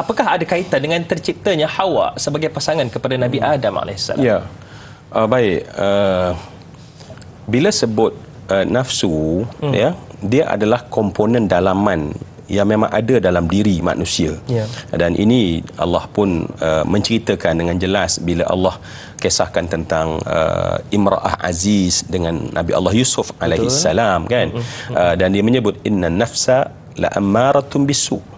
apakah ada kaitan dengan terciptanya Hawa sebagai pasangan kepada Nabi hmm. Adam AS? Ya, uh, baik. Uh, bila sebut uh, nafsu, hmm. ya, dia adalah komponen dalaman yang memang ada dalam diri manusia. Ya. Dan ini Allah pun uh, menceritakan dengan jelas bila Allah kisahkan tentang uh, imra'ah aziz dengan Nabi Allah Yusuf alaihi salam kan. Uh, dan dia menyebut innan nafsa la'amaratun bisu'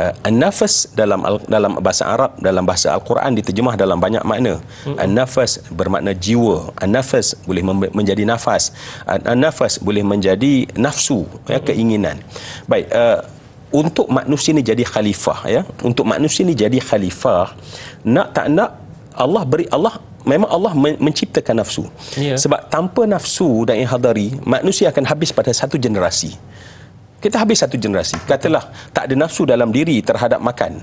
uh, an-nafas dalam dalam bahasa Arab dalam bahasa Al-Quran diterjemah dalam banyak makna hmm. an-nafas bermakna jiwa an-nafas boleh menjadi nafas an-nafas boleh menjadi nafsu ya hmm. keinginan baik uh, untuk manusia ni jadi khalifah ya untuk manusia ni jadi khalifah nak tak nak Allah beri Allah memang Allah menciptakan nafsu yeah. sebab tanpa nafsu dan yang hadari manusia akan habis pada satu generasi kita habis satu generasi katalah tak ada nafsu dalam diri terhadap makan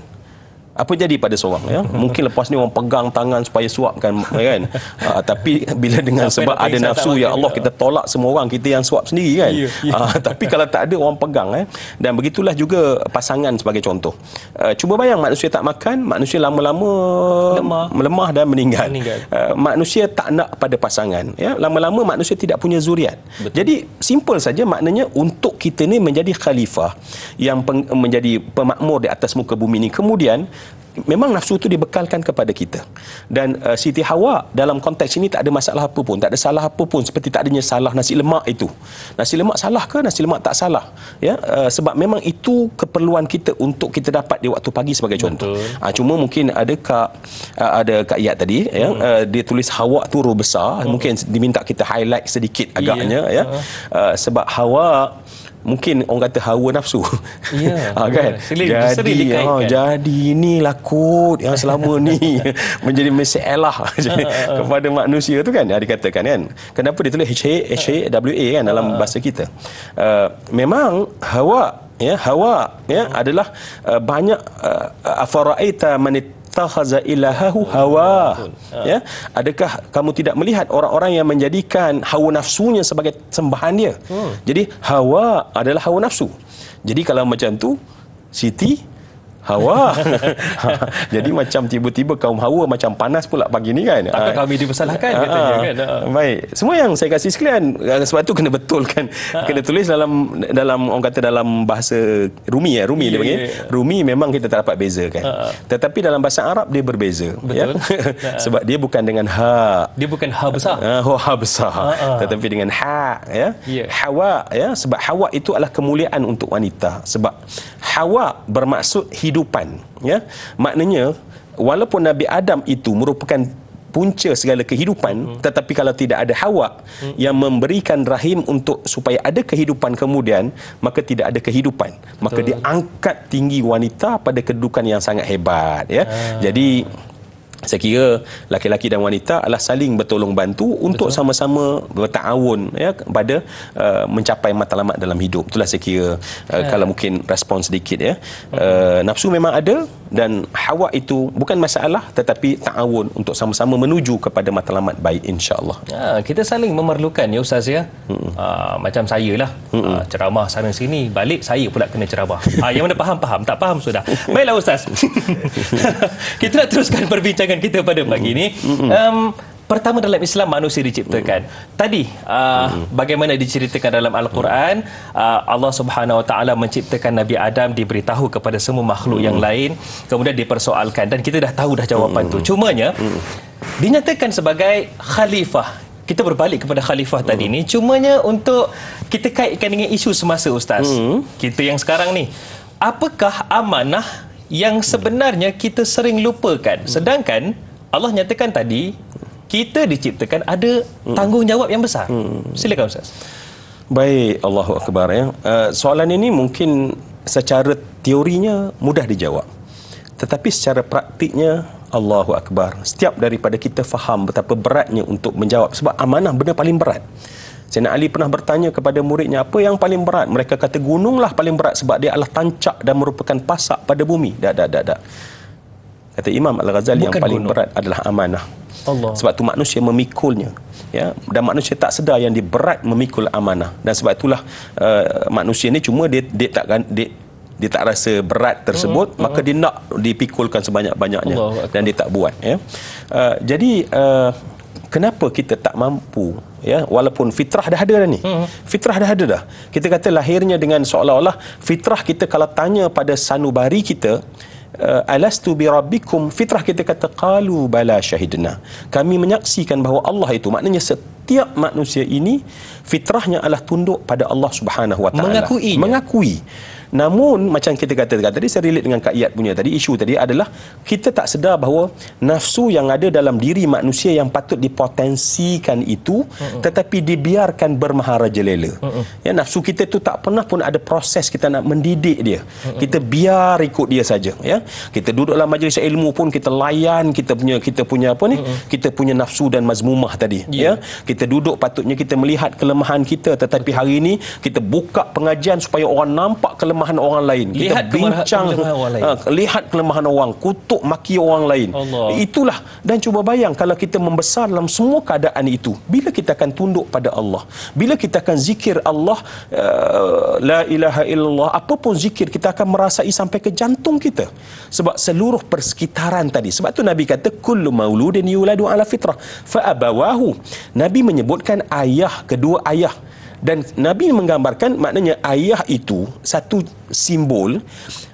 apa jadi pada seorang ya mungkin lepas ni orang pegang tangan supaya suapkan kan uh, tapi bila dengan sebab Sampai ada nafsu ya Allah kita tolak semua orang kita yang suap sendiri kan yeah, ya, ya. yeah. Uh, tapi kalau tak ada orang pegang eh dan begitulah juga pasangan sebagai contoh uh, cuba bayang manusia tak makan manusia lama-lama melemah dan meninggal, meninggal. Uh, manusia tak nak pada pasangan ya lama-lama manusia tidak punya zuriat Betul. jadi simple saja maknanya untuk kita ni menjadi khalifah yang menjadi pemakmur di atas muka bumi ni kemudian memang nafsu itu dibekalkan kepada kita dan uh, Siti Hawa dalam konteks ini tak ada masalah apa pun tak ada salah apa pun seperti tak adanya salah nasi lemak itu nasi lemak salah ke nasi lemak tak salah ya uh, sebab memang itu keperluan kita untuk kita dapat di waktu pagi sebagai contoh uh, cuma mungkin ada kak uh, ada kak Iyad tadi ya, hmm. ya uh, dia tulis Hawa tu besar hmm. mungkin diminta kita highlight sedikit agaknya yeah. ya uh-huh. uh, sebab Hawa mungkin orang kata hawa nafsu. Ya. Yeah, ya. kan? Yeah. Jadi, ha, jadi inilah kod yang selama ni menjadi mesyalah ah, ah, kepada manusia tu kan, katakan kan. Kenapa dia tulis H-A-W-A kan dalam bahasa kita. Uh, memang hawa ya hawa ya hmm. adalah uh, banyak uh, afaraita manit takhaza ilahahu hawa ah. ya adakah kamu tidak melihat orang-orang yang menjadikan hawa nafsunya sebagai sembahan dia hmm. jadi hawa adalah hawa nafsu jadi kalau macam tu siti Hawa. Jadi macam tiba-tiba kaum Hawa macam panas pula pagi ni kan. Takkan ah. kami dipersalahkan ah, katanya ah. kan. Baik. Semua yang saya kasih sekalian sebab tu kena betulkan kena tulis dalam dalam orang kata dalam bahasa Rumi ya, Rumi yeah, dia panggil. Rumi memang kita tak dapat bezakan. Tetapi dalam bahasa Arab dia berbeza. Ya. Betul. sebab dia bukan dengan ha. Dia bukan ha besar. Ha, ha besar. Tetapi dengan ha ya. Hawa ya sebab hawa itu adalah kemuliaan untuk wanita sebab hawa bermaksud hidup kehidupan ya maknanya walaupun nabi adam itu merupakan punca segala kehidupan hmm. tetapi kalau tidak ada hawa hmm. yang memberikan rahim untuk supaya ada kehidupan kemudian maka tidak ada kehidupan Betul. maka diangkat tinggi wanita pada kedudukan yang sangat hebat ya ah. jadi saya kira laki-laki dan wanita adalah saling bertolong bantu untuk sama-sama bertaawun ya pada uh, mencapai matlamat dalam hidup. Itulah saya kira uh, yeah. kalau mungkin respon sedikit ya. Hmm. Uh, nafsu memang ada dan hawa itu bukan masalah tetapi taawun untuk sama-sama menuju kepada matlamat baik insya-Allah. Ya, kita saling memerlukan ya ustaz ya. hmm Uh, macam saya lah hmm uh, ceramah sana sini balik saya pula kena ceramah. uh, yang mana faham faham, tak faham sudah. Baiklah ustaz. kita nak teruskan perbincangan dengan kita pada pagi ini. Um, pertama dalam Islam manusia diciptakan. Tadi uh, bagaimana diceritakan dalam Al-Quran, uh, Allah Subhanahu Wa Taala menciptakan Nabi Adam diberitahu kepada semua makhluk yang lain, kemudian dipersoalkan dan kita dah tahu dah jawapan tu. Cumanya dinyatakan sebagai khalifah kita berbalik kepada khalifah tadi uh-huh. ni cumanya untuk kita kaitkan dengan isu semasa ustaz uh kita yang sekarang ni apakah amanah yang sebenarnya kita sering lupakan. Sedangkan Allah nyatakan tadi kita diciptakan ada hmm. tanggungjawab yang besar. Hmm. Sila kau Ustaz. Baik, Allahu akbar ya. Eh, soalan ini mungkin secara teorinya mudah dijawab. Tetapi secara praktiknya Allahu akbar. Setiap daripada kita faham betapa beratnya untuk menjawab sebab amanah benda paling berat. Sayyidina Ali pernah bertanya kepada muridnya apa yang paling berat? Mereka kata gununglah paling berat sebab dia adalah tancak dan merupakan pasak pada bumi. Dak dak dak dak. Kata Imam Al-Ghazali yang paling gunung. berat adalah amanah. Allah. Sebab tu manusia memikulnya. Ya, dan manusia tak sedar yang diberat memikul amanah. Dan sebab itulah uh, manusia ni cuma dia dia tak dia, dia tak rasa berat tersebut hmm. maka hmm. dia nak dipikulkan sebanyak-banyaknya dan dia tak buat ya. Uh, jadi uh, kenapa kita tak mampu ya walaupun fitrah dah ada dah ni hmm. fitrah dah ada dah kita kata lahirnya dengan seolah-olah fitrah kita kalau tanya pada sanubari kita uh, alastu bi rabbikum fitrah kita kata qalu bala syahidna kami menyaksikan bahawa Allah itu maknanya setiap manusia ini fitrahnya adalah tunduk pada Allah Subhanahu wa taala mengakui mengakui Namun macam kita kata tadi saya relate dengan Kak Iyad punya tadi isu tadi adalah kita tak sedar bahawa nafsu yang ada dalam diri manusia yang patut dipotensikan itu uh-uh. tetapi dibiarkan bermahara jelela. Uh-uh. Ya nafsu kita tu tak pernah pun ada proses kita nak mendidik dia. Uh-uh. Kita biar ikut dia saja ya. Kita duduk dalam majlis ilmu pun kita layan kita punya kita punya apa ni? Uh-uh. Kita punya nafsu dan mazmumah tadi yeah. ya. Kita duduk patutnya kita melihat kelemahan kita tetapi hari ini kita buka pengajian supaya orang nampak kelemahan kelemahan orang lain lihat kita bincang kelemahan orang lain. Uh, lihat kelemahan orang kutuk maki orang lain Allah. itulah dan cuba bayang kalau kita membesar dalam semua keadaan itu bila kita akan tunduk pada Allah bila kita akan zikir Allah uh, la ilaha illallah apapun zikir kita akan merasai sampai ke jantung kita sebab seluruh persekitaran tadi sebab tu nabi kata kullu mauludin yuladu ala fitrah fa abawahu nabi menyebutkan ayah kedua ayah dan Nabi menggambarkan maknanya ayah itu satu simbol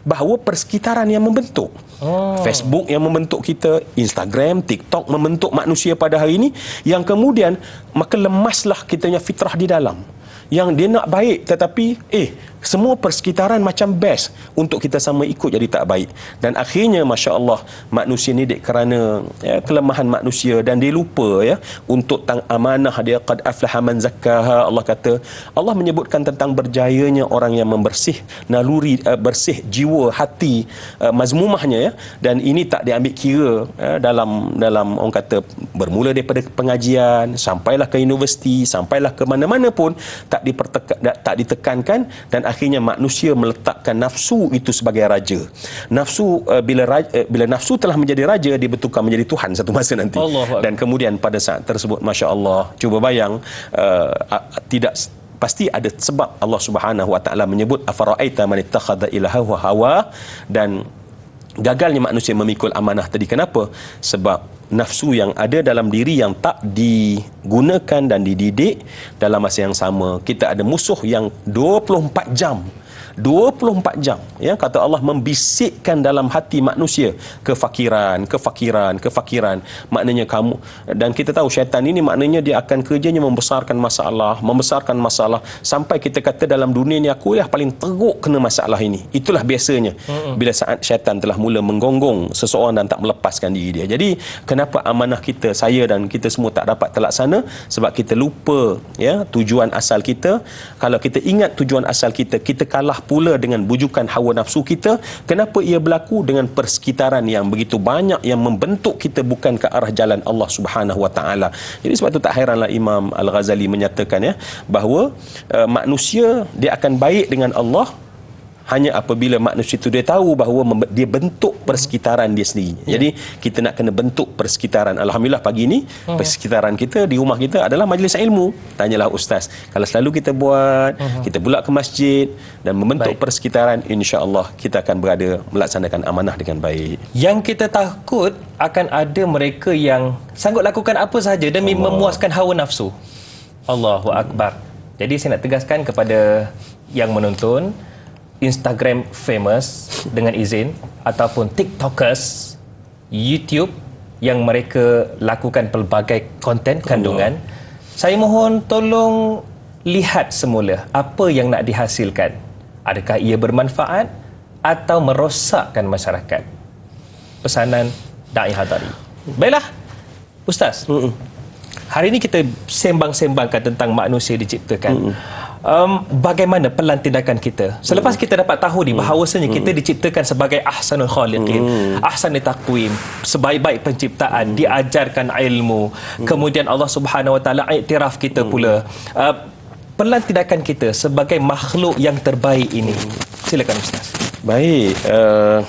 bahawa persekitaran yang membentuk oh. Facebook yang membentuk kita Instagram, TikTok membentuk manusia pada hari ini yang kemudian maka lemaslah kitanya fitrah di dalam yang dia nak baik tetapi eh semua persekitaran macam best untuk kita sama ikut jadi tak baik dan akhirnya masya Allah manusia ni dek kerana ya, kelemahan manusia dan dia lupa ya untuk tang amanah dia qad aflaha man zakkaha Allah kata Allah menyebutkan tentang berjayanya orang yang membersih naluri uh, bersih jiwa hati uh, mazmumahnya ya dan ini tak diambil kira ya, dalam dalam orang kata bermula daripada pengajian sampailah ke universiti sampailah ke mana-mana pun tak diperteka, tak ditekankan dan akhirnya manusia meletakkan nafsu itu sebagai raja. Nafsu uh, bila raja, uh, eh, bila nafsu telah menjadi raja dia bertukar menjadi tuhan satu masa nanti. Allah. Dan kemudian pada saat tersebut masya-Allah cuba bayang uh, uh, tidak pasti ada sebab Allah Subhanahu Wa Taala menyebut afaraita man ittakhadha ilaha hawa dan gagalnya manusia memikul amanah tadi kenapa sebab nafsu yang ada dalam diri yang tak digunakan dan dididik dalam masa yang sama kita ada musuh yang 24 jam 24 jam ya kata Allah membisikkan dalam hati manusia kefakiran kefakiran kefakiran maknanya kamu dan kita tahu syaitan ini maknanya dia akan kerjanya membesarkan masalah membesarkan masalah sampai kita kata dalam dunia ni aku lah paling teruk kena masalah ini itulah biasanya bila saat syaitan telah mula menggonggong seseorang dan tak melepaskan diri dia jadi kenapa amanah kita saya dan kita semua tak dapat terlaksana sebab kita lupa ya tujuan asal kita kalau kita ingat tujuan asal kita kita kalah pula dengan bujukan hawa nafsu kita kenapa ia berlaku dengan persekitaran yang begitu banyak yang membentuk kita bukan ke arah jalan Allah Subhanahu Wa Taala jadi sebab itu tak hairanlah Imam Al-Ghazali menyatakan ya bahawa uh, manusia dia akan baik dengan Allah hanya apabila manusia itu dia tahu bahawa dia bentuk persekitaran dia sendiri. Yeah. Jadi kita nak kena bentuk persekitaran. Alhamdulillah pagi ini uh-huh. Hmm. persekitaran kita di rumah kita adalah majlis ilmu. Tanyalah ustaz. Kalau selalu kita buat, uh-huh. kita pula ke masjid dan membentuk baik. persekitaran insya-Allah kita akan berada melaksanakan amanah dengan baik. Yang kita takut akan ada mereka yang sanggup lakukan apa sahaja demi Allah. memuaskan hawa nafsu. Allahu akbar. Hmm. Jadi saya nak tegaskan kepada yang menonton Instagram famous dengan izin ataupun TikTokers YouTube yang mereka lakukan pelbagai konten kandungan Allah. saya mohon tolong lihat semula apa yang nak dihasilkan adakah ia bermanfaat atau merosakkan masyarakat pesanan dai hadari baiklah ustaz hari ini kita sembang-sembangkan tentang manusia diciptakan Mm-mm um, bagaimana pelan tindakan kita selepas kita dapat tahu ni hmm. bahawasanya kita hmm. diciptakan sebagai ahsanul khaliqin hmm. ahsanul taqwim sebaik-baik penciptaan diajarkan ilmu kemudian Allah Subhanahu wa taala iktiraf kita pula uh, pelan tindakan kita sebagai makhluk yang terbaik ini silakan ustaz baik uh...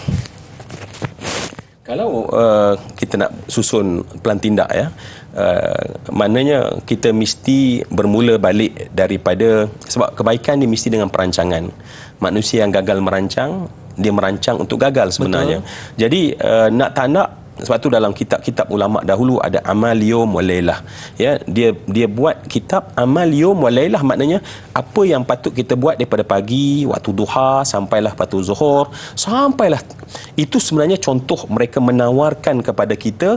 Kalau uh, kita nak susun pelan tindak ya, Uh, maknanya kita mesti bermula balik daripada sebab kebaikan ni mesti dengan perancangan manusia yang gagal merancang dia merancang untuk gagal sebenarnya Betul. jadi uh, nak tak nak sebab tu dalam kitab-kitab ulama dahulu ada amal yawm walailah ya dia dia buat kitab amal yawm walailah maknanya apa yang patut kita buat daripada pagi waktu duha sampailah waktu zuhur sampailah itu sebenarnya contoh mereka menawarkan kepada kita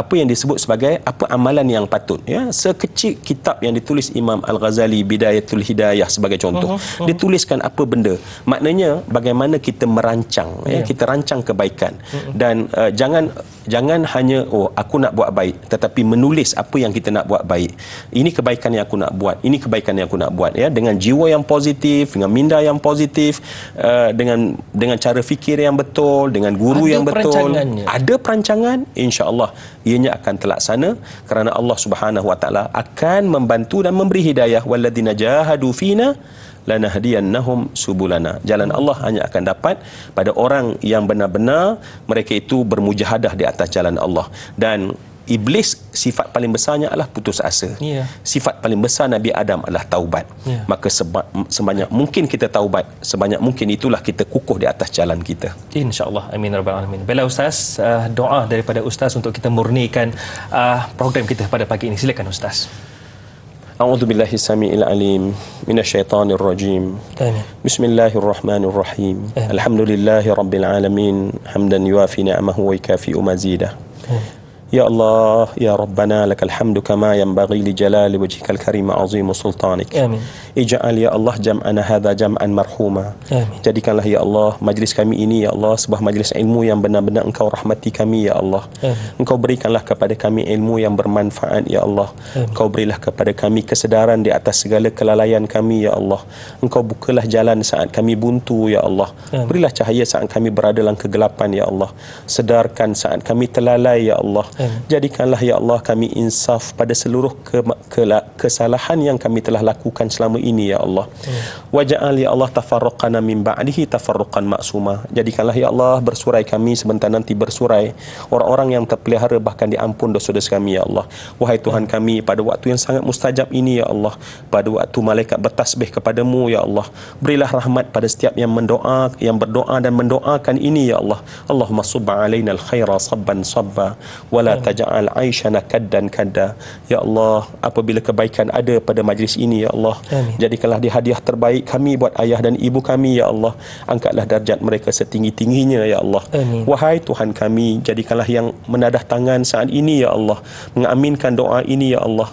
apa yang disebut sebagai apa amalan yang patut ya sekecil kitab yang ditulis Imam Al-Ghazali Bidayatul Hidayah sebagai contoh uh-huh, uh-huh. dituliskan apa benda maknanya bagaimana kita merancang yeah. Ya. kita rancang kebaikan uh-huh. dan uh, jangan jangan hanya oh aku nak buat baik tetapi menulis apa yang kita nak buat baik ini kebaikan yang aku nak buat ini kebaikan yang aku nak buat ya dengan jiwa yang positif dengan minda yang positif uh, dengan dengan cara fikir yang betul dengan guru ada yang betul ada perancangan Insya Allah ianya akan terlaksana kerana Allah Subhanahu Wa Taala akan membantu dan memberi hidayah walladzina jahadu fina lanahdiyannahum subulana. Jalan Allah hanya akan dapat pada orang yang benar-benar mereka itu bermujahadah di atas jalan Allah. Dan iblis sifat paling besarnya adalah putus asa. Yeah. Sifat paling besar Nabi Adam adalah taubat. Yeah. Maka seba- sebanyak mungkin kita taubat, sebanyak mungkin itulah kita kukuh di atas jalan kita. Insyaallah amin rabbal alamin. Bila ustaz uh, doa daripada ustaz untuk kita murnikan uh, program kita pada pagi ini. Silakan ustaz. أعوذ بالله السميع العليم من الشيطان الرجيم آمين. بسم الله الرحمن الرحيم آمين. الحمد لله رب العالمين حمدا يوافي نعمه ويكافئ مزيده آمين. يا الله يا ربنا لك الحمد كما ينبغي لجلال وجهك الكريم عظيم سلطانك آمين اجعل يا الله جمعنا هذا جمعا مرحوما آمين jadikanlah يا الله مجلس kami ini يا ya الله sebuah majlis ilmu yang benar-benar engkau rahmati kami يا ya الله engkau berikanlah kepada kami ilmu yang bermanfaat يا ya الله engkau berilah kepada kami kesedaran di atas segala kelalaian kami يا الله engkau bukalah jalan saat kami buntu يا الله berilah cahaya saat kami berada dalam kegelapan يا الله sedarkan saat kami terlalai يا الله Kan? Jadikanlah ya Allah kami insaf pada seluruh ke- ke- kesalahan yang kami telah lakukan selama ini ya Allah. Hmm. Waja'al ya Allah tafarraqana min ba'dihi tafarraqan maksuma. Jadikanlah ya Allah bersurai kami sebentar nanti bersurai orang-orang yang terpelihara bahkan diampun dosa-dosa kami ya Allah. Wahai Tuhan kami pada waktu yang sangat mustajab ini ya Allah, pada waktu malaikat bertasbih kepadamu ya Allah, berilah rahmat pada setiap yang mendoa, yang berdoa dan mendoakan ini ya Allah. Allahumma subba al khaira sabban sabba wala la taj'al aishana kaddan kadda ya Allah apabila kebaikan ada pada majlis ini ya Allah Amin. jadikanlah di hadiah terbaik kami buat ayah dan ibu kami ya Allah angkatlah darjat mereka setinggi-tingginya ya Allah Amin. wahai Tuhan kami jadikanlah yang menadah tangan saat ini ya Allah mengaminkan doa ini ya Allah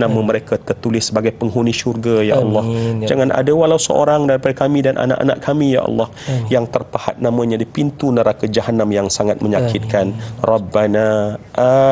nama ya. mereka tertulis sebagai penghuni syurga ya Amin. Ya Allah. Ya. Jangan ada walau seorang daripada kami dan anak-anak kami ya Allah Amin. yang terpahat namanya di pintu neraka jahanam yang sangat menyakitkan. Amin. Rabbana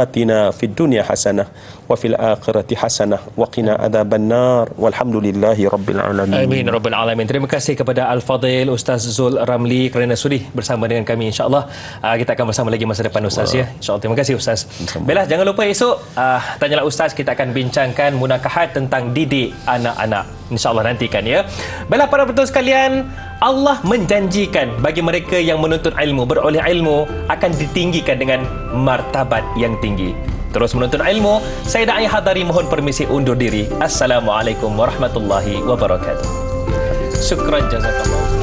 atina fid dunya hasanah wafil akhirati hasanah wa qina adzaban nar walhamdulillahi rabbil alamin amin rabbil alamin terima kasih kepada al fadil ustaz zul ramli kerana sudi bersama dengan kami insyaallah uh, kita akan bersama lagi masa depan ustaz ya insyaallah terima kasih ustaz belah jangan lupa esok uh, tanyalah ustaz kita akan bincangkan munakahat tentang didik anak-anak insyaallah nantikan ya belah para penonton sekalian Allah menjanjikan bagi mereka yang menuntut ilmu beroleh ilmu akan ditinggikan dengan martabat yang tinggi Terus menuntut ilmu, saya Da'i Hadari mohon permisi undur diri. Assalamualaikum warahmatullahi wabarakatuh. Syukran jazakallah.